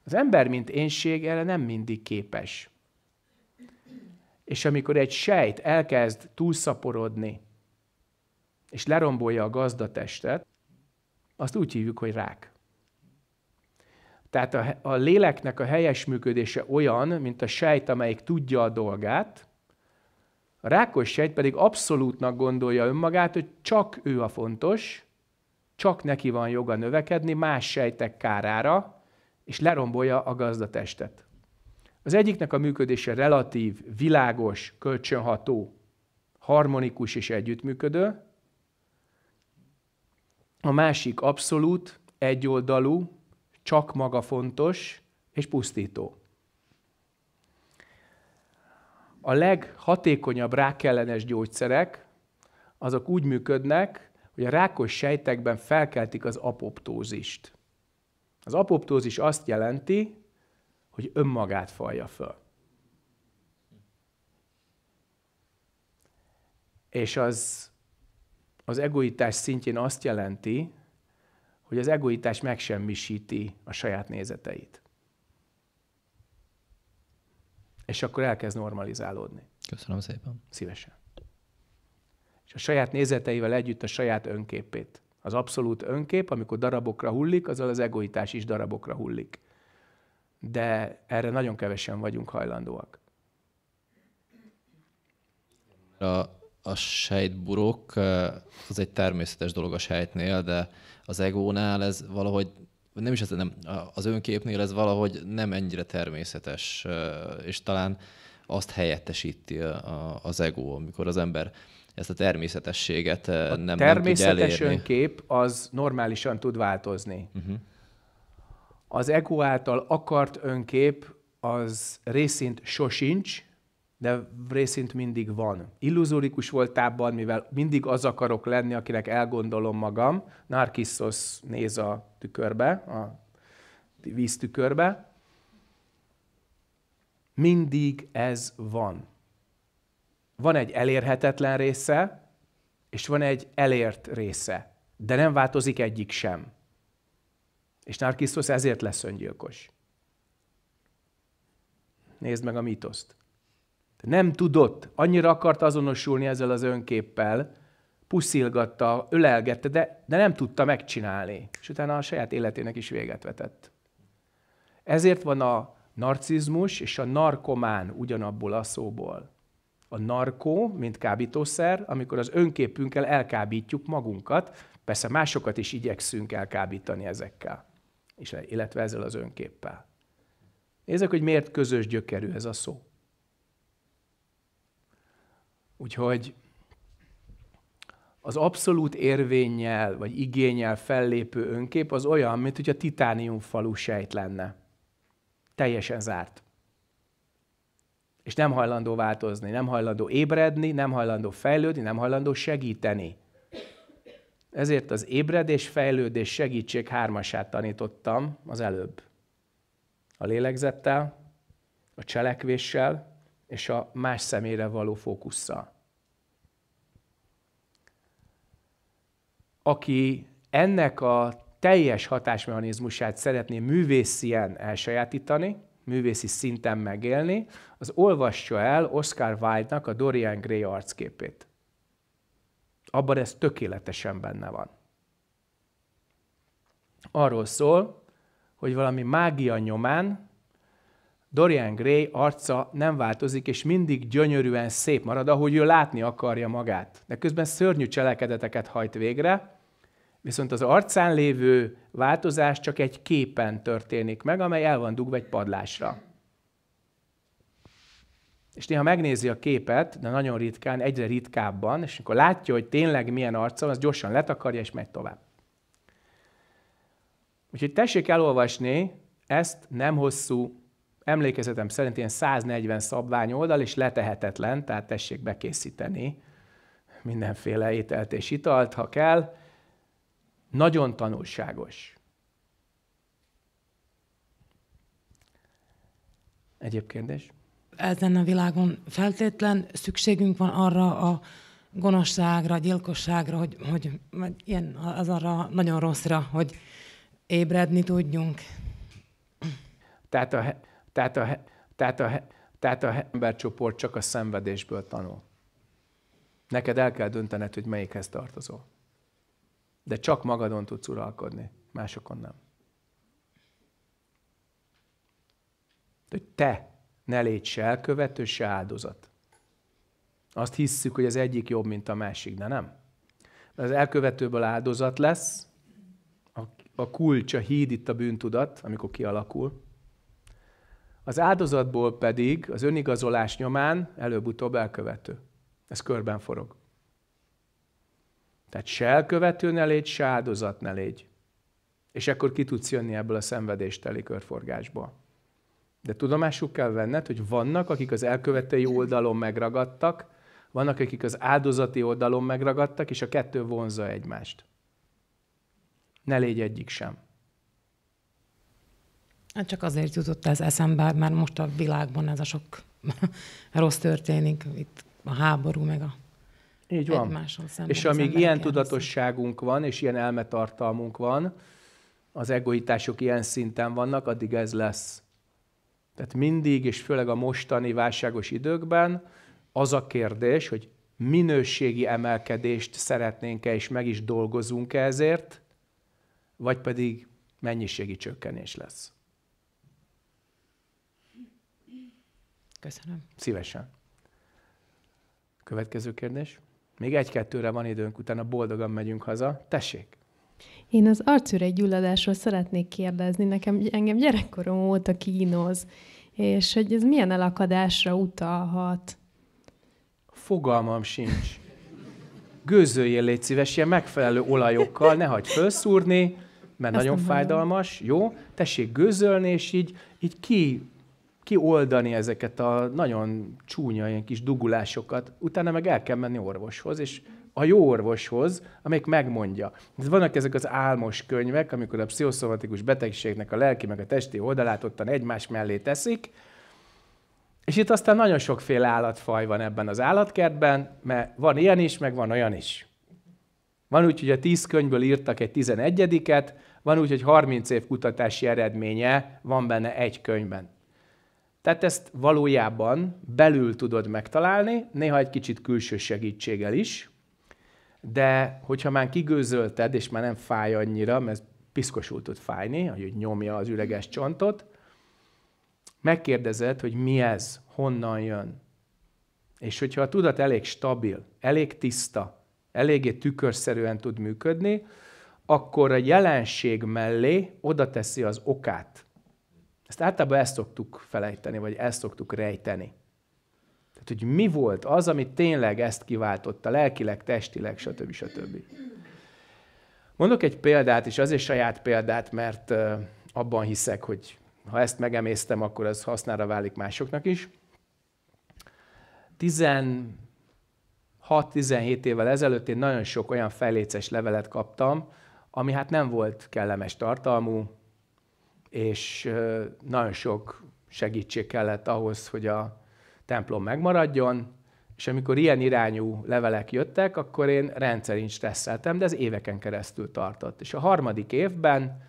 Speaker 1: Az ember, mint énség erre nem mindig képes. És amikor egy sejt elkezd túlszaporodni, és lerombolja a gazdatestet, azt úgy hívjuk, hogy rák. Tehát a, a léleknek a helyes működése olyan, mint a sejt, amelyik tudja a dolgát, a rákos sejt pedig abszolútnak gondolja önmagát, hogy csak ő a fontos, csak neki van joga növekedni más sejtek kárára, és lerombolja a gazdatestet. Az egyiknek a működése relatív, világos, kölcsönható, harmonikus és együttműködő, a másik abszolút, egyoldalú, csak maga fontos és pusztító a leghatékonyabb rákellenes gyógyszerek, azok úgy működnek, hogy a rákos sejtekben felkeltik az apoptózist. Az apoptózis azt jelenti, hogy önmagát falja föl. És az, az egoitás szintjén azt jelenti, hogy az egoitás megsemmisíti a saját nézeteit. És akkor elkezd normalizálódni. Köszönöm szépen. Szívesen. És a saját nézeteivel együtt a saját önképét. Az abszolút önkép, amikor darabokra hullik, azzal az egoitás is darabokra hullik. De erre nagyon kevesen vagyunk hajlandóak. A, a sejtburok eh, az egy természetes dolog a sejtnél, de az egónál ez valahogy nem is az, nem, az önképnél ez
Speaker 2: valahogy nem ennyire természetes, és talán azt helyettesíti az ego, amikor az ember ezt a természetességet a nem, természetes nem tudja elérni.
Speaker 1: önkép az normálisan tud változni. Uh-huh. Az ego által akart önkép az részint sosincs, de részint mindig van. Illuzórikus voltában, mivel mindig az akarok lenni, akinek elgondolom magam, Narkissos néz a tükörbe, a víztükörbe, mindig ez van. Van egy elérhetetlen része, és van egy elért része, de nem változik egyik sem. És Narcissus ezért lesz öngyilkos. Nézd meg a mítoszt. Nem tudott, annyira akart azonosulni ezzel az önképpel, puszilgatta, ölelgette, de, de nem tudta megcsinálni. És utána a saját életének is véget vetett. Ezért van a narcizmus és a narkomán ugyanabból a szóból. A narkó, mint kábítószer, amikor az önképünkkel elkábítjuk magunkat, persze másokat is igyekszünk elkábítani ezekkel, és illetve ezzel az önképpel. Nézzük, hogy miért közös gyökerű ez a szó. Úgyhogy az abszolút érvényel vagy igényel fellépő önkép az olyan, mint hogy a titánium falu sejt lenne. Teljesen zárt. És nem hajlandó változni, nem hajlandó ébredni, nem hajlandó fejlődni, nem hajlandó segíteni. Ezért az ébredés, fejlődés, segítség hármasát tanítottam az előbb. A lélegzettel, a cselekvéssel és a más szemére való fókusszal. Aki ennek a teljes hatásmechanizmusát szeretné művészien elsajátítani, művészi szinten megélni, az olvassa el Oscar Wilde-nak a Dorian Gray arcképét. Abban ez tökéletesen benne van. Arról szól, hogy valami mágia nyomán Dorian Gray arca nem változik, és mindig gyönyörűen szép marad, ahogy ő látni akarja magát. De közben szörnyű cselekedeteket hajt végre, viszont az arcán lévő változás csak egy képen történik meg, amely el van dugva egy padlásra. És néha megnézi a képet, de nagyon ritkán, egyre ritkábban, és akkor látja, hogy tényleg milyen arca az gyorsan letakarja, és megy tovább. Úgyhogy tessék elolvasni ezt nem hosszú emlékezetem szerint ilyen 140 szabvány oldal, és letehetetlen, tehát tessék bekészíteni mindenféle ételt és italt, ha kell. Nagyon tanulságos. Egyéb kérdés?
Speaker 3: Ezen a világon feltétlen szükségünk van arra a gonoszságra, gyilkosságra, hogy, hogy ilyen, az arra nagyon rosszra, hogy ébredni tudjunk.
Speaker 1: Tehát a tehát a, tehát a, tehát a embercsoport csak a szenvedésből tanul. Neked el kell döntened, hogy melyikhez tartozol. De csak magadon tudsz uralkodni, másokon nem. De hogy te ne légy se elkövető, se áldozat. Azt hisszük, hogy az egyik jobb, mint a másik, de nem. Mert az elkövetőből áldozat lesz, a kulcs, a híd itt a bűntudat, amikor kialakul, az áldozatból pedig az önigazolás nyomán előbb-utóbb elkövető. Ez körben forog. Tehát se elkövető ne légy, se áldozat ne légy. És akkor ki tudsz jönni ebből a szenvedésteli körforgásból. De tudomásuk kell venned, hogy vannak, akik az elkövetői oldalon megragadtak, vannak, akik az áldozati oldalon megragadtak, és a kettő vonza egymást. Ne légy egyik sem.
Speaker 2: Hát csak
Speaker 3: azért jutott ez eszembe, mert hát most a világban ez a sok rossz történik, itt
Speaker 2: a háború, meg a
Speaker 1: így van. szemben. És amíg ilyen tudatosságunk van, és ilyen elmetartalmunk van, az egoitások ilyen szinten vannak, addig ez lesz. Tehát mindig, és főleg a mostani válságos időkben az a kérdés, hogy minőségi emelkedést szeretnénk-e, és meg is dolgozunk-e ezért, vagy pedig mennyiségi csökkenés lesz. Köszönöm. Szívesen. Következő kérdés. Még egy-kettőre van időnk, utána boldogan megyünk haza. Tessék!
Speaker 3: Én az gyulladásról szeretnék kérdezni. Nekem engem gyerekkorom óta kínoz, és hogy ez milyen elakadásra utalhat?
Speaker 1: Fogalmam sincs. Gőzöljél légy szíves, ilyen megfelelő olajokkal, ne hagyd felszúrni, mert Azt nagyon fájdalmas, jó? Tessék gőzölni, és így, így ki kioldani ezeket a nagyon csúnya ilyen kis dugulásokat, utána meg el kell menni orvoshoz, és a jó orvoshoz, amelyik megmondja. Ez vannak ezek az álmos könyvek, amikor a pszichoszomatikus betegségnek a lelki meg a testi oldalát ottan egymás mellé teszik, és itt aztán nagyon sokféle állatfaj van ebben az állatkertben, mert van ilyen is, meg van olyan is. Van úgy, hogy a tíz könyvből írtak egy tizenegyediket, van úgy, hogy 30 év kutatási eredménye van benne egy könyvben. Tehát ezt valójában belül tudod megtalálni, néha egy kicsit külső segítséggel is, de hogyha már kigőzölted, és már nem fáj annyira, mert piszkosul tud fájni, hogy nyomja az üreges csontot, megkérdezed, hogy mi ez, honnan jön. És hogyha a tudat elég stabil, elég tiszta, eléggé tükörszerűen tud működni, akkor a jelenség mellé oda teszi az okát. Ezt általában ezt szoktuk felejteni, vagy ezt szoktuk rejteni. Tehát, hogy mi volt az, ami tényleg ezt kiváltotta, lelkileg, testileg, stb. stb. Mondok egy példát, és azért saját példát, mert abban hiszek, hogy ha ezt megemésztem, akkor ez hasznára válik másoknak is. 16-17 évvel ezelőtt én nagyon sok olyan fejléces levelet kaptam, ami hát nem volt kellemes tartalmú, és nagyon sok segítség kellett ahhoz, hogy a templom megmaradjon, és amikor ilyen irányú levelek jöttek, akkor én rendszerint stresszeltem, de ez éveken keresztül tartott. És a harmadik évben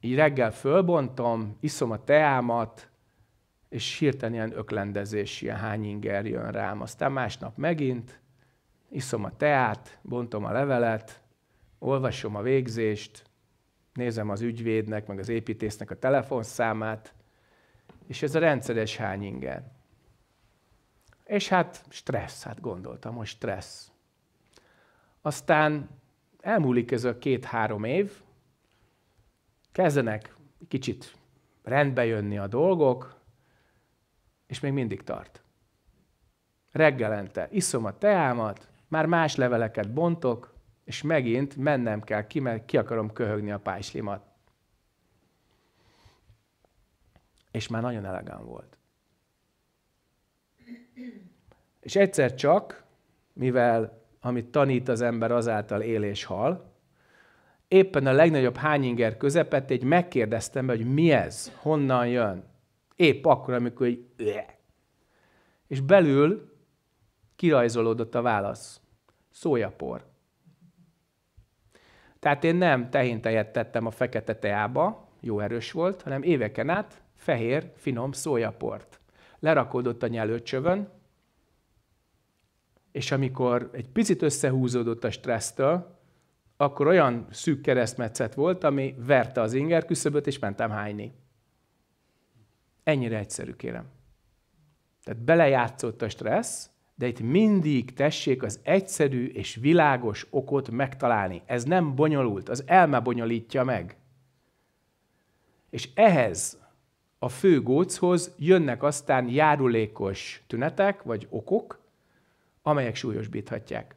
Speaker 1: így reggel fölbontom, iszom a teámat, és hirtelen ilyen öklendezés, ilyen hányinger jön rám. Aztán másnap megint, iszom a teát, bontom a levelet, olvasom a végzést, nézem az ügyvédnek, meg az építésznek a telefonszámát, és ez a rendszeres hány ingen. És hát stressz, hát gondoltam, hogy stressz. Aztán elmúlik ez a két-három év, kezdenek kicsit rendbe jönni a dolgok, és még mindig tart. Reggelente iszom a teámat, már más leveleket bontok, és megint mennem kell ki, mert ki akarom köhögni a páslimat. És már nagyon elegán volt. És egyszer csak, mivel amit tanít az ember azáltal él és hal, éppen a legnagyobb hányinger közepett egy megkérdeztem, hogy mi ez, honnan jön. Épp akkor, amikor egy És belül kirajzolódott a válasz. Szójapor. Tehát én nem tejet tettem a fekete teába, jó erős volt, hanem éveken át fehér, finom szójaport. Lerakódott a nyelőcsövön, és amikor egy picit összehúzódott a stressztől, akkor olyan szűk keresztmetszet volt, ami verte az inger küszöböt, és mentem hányni. Ennyire egyszerű, kérem. Tehát belejátszott a stressz, de itt mindig tessék az egyszerű és világos okot megtalálni. Ez nem bonyolult, az elme bonyolítja meg. És ehhez a fő góchoz jönnek aztán járulékos tünetek vagy okok, amelyek súlyosbíthatják.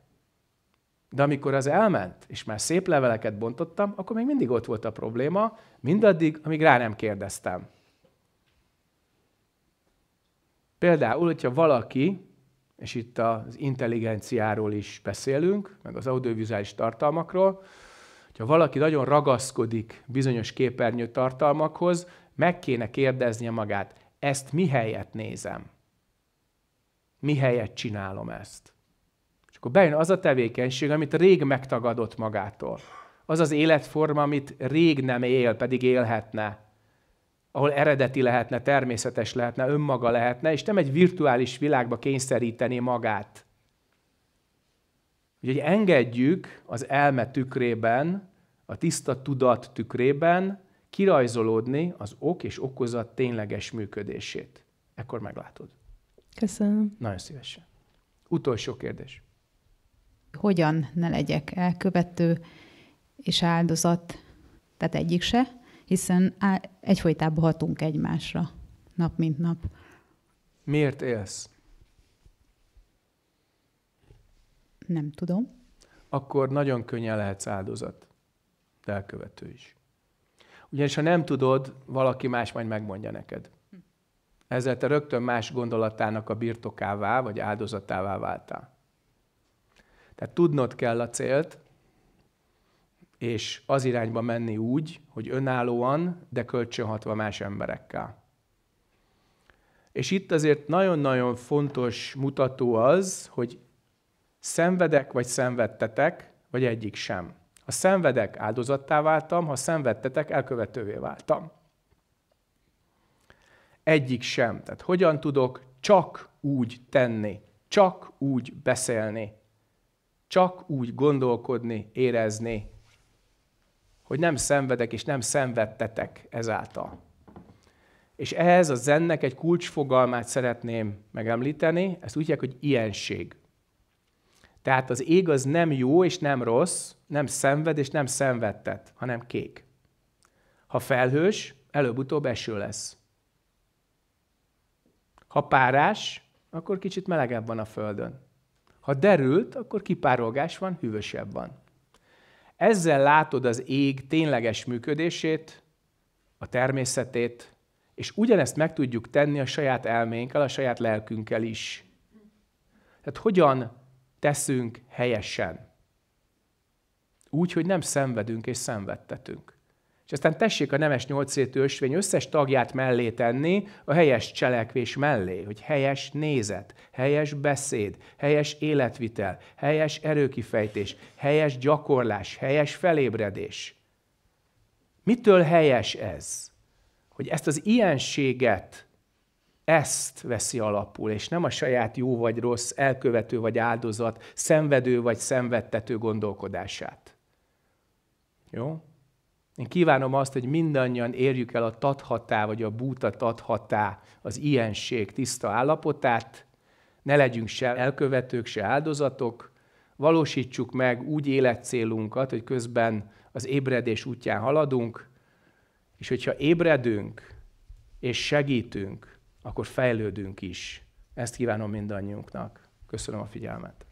Speaker 1: De amikor az elment, és már szép leveleket bontottam, akkor még mindig ott volt a probléma, mindaddig, amíg rá nem kérdeztem. Például, hogyha valaki és itt az intelligenciáról is beszélünk, meg az audiovizuális tartalmakról, hogyha valaki nagyon ragaszkodik bizonyos képernyő tartalmakhoz, meg kéne kérdeznie magát, ezt mi helyet nézem? Mi helyet csinálom ezt? És akkor bejön az a tevékenység, amit rég megtagadott magától. Az az életforma, amit rég nem él, pedig élhetne ahol eredeti lehetne, természetes lehetne, önmaga lehetne, és nem egy virtuális világba kényszeríteni magát. Úgyhogy engedjük az elme tükrében, a tiszta tudat tükrében kirajzolódni az ok és okozat tényleges működését. Ekkor meglátod. Köszönöm. Nagyon szívesen. Utolsó kérdés.
Speaker 3: Hogyan ne legyek elkövető és áldozat? Tehát egyik se hiszen egyfolytában hatunk egymásra, nap mint nap.
Speaker 1: Miért élsz? Nem tudom. Akkor nagyon könnyen lehetsz áldozat, de elkövető is. Ugyanis ha nem tudod, valaki más majd megmondja neked. Ezzel te rögtön más gondolatának a birtokává, vagy áldozatává váltál. Tehát tudnod kell a célt, és az irányba menni úgy, hogy önállóan, de kölcsönhatva más emberekkel. És itt azért nagyon-nagyon fontos mutató az, hogy szenvedek vagy szenvedtetek, vagy egyik sem. Ha szenvedek, áldozattá váltam, ha szenvedtetek, elkövetővé váltam. Egyik sem. Tehát hogyan tudok csak úgy tenni, csak úgy beszélni, csak úgy gondolkodni, érezni, hogy nem szenvedek és nem szenvedtetek ezáltal. És ehhez a zennek egy kulcsfogalmát szeretném megemlíteni, ezt úgy hívják, hogy ilyenség. Tehát az ég az nem jó és nem rossz, nem szenved és nem szenvedtet, hanem kék. Ha felhős, előbb-utóbb eső lesz. Ha párás, akkor kicsit melegebb van a földön. Ha derült, akkor kipárolgás van, hűvösebb van. Ezzel látod az ég tényleges működését, a természetét, és ugyanezt meg tudjuk tenni a saját elménkkel, a saját lelkünkkel is. Tehát hogyan teszünk helyesen? Úgy, hogy nem szenvedünk és szenvedtetünk és aztán tessék a nemes nyolcétű ösvény összes tagját mellé tenni a helyes cselekvés mellé, hogy helyes nézet, helyes beszéd, helyes életvitel, helyes erőkifejtés, helyes gyakorlás, helyes felébredés. Mitől helyes ez? Hogy ezt az ilyenséget, ezt veszi alapul, és nem a saját jó vagy rossz, elkövető vagy áldozat, szenvedő vagy szenvedtető gondolkodását. Jó? Én kívánom azt, hogy mindannyian érjük el a tathatá, vagy a búta tathatá, az ilyenség tiszta állapotát, ne legyünk se elkövetők, se áldozatok, valósítsuk meg úgy életcélunkat, hogy közben az ébredés útján haladunk, és hogyha ébredünk és segítünk, akkor fejlődünk is. Ezt kívánom mindannyiunknak. Köszönöm a figyelmet.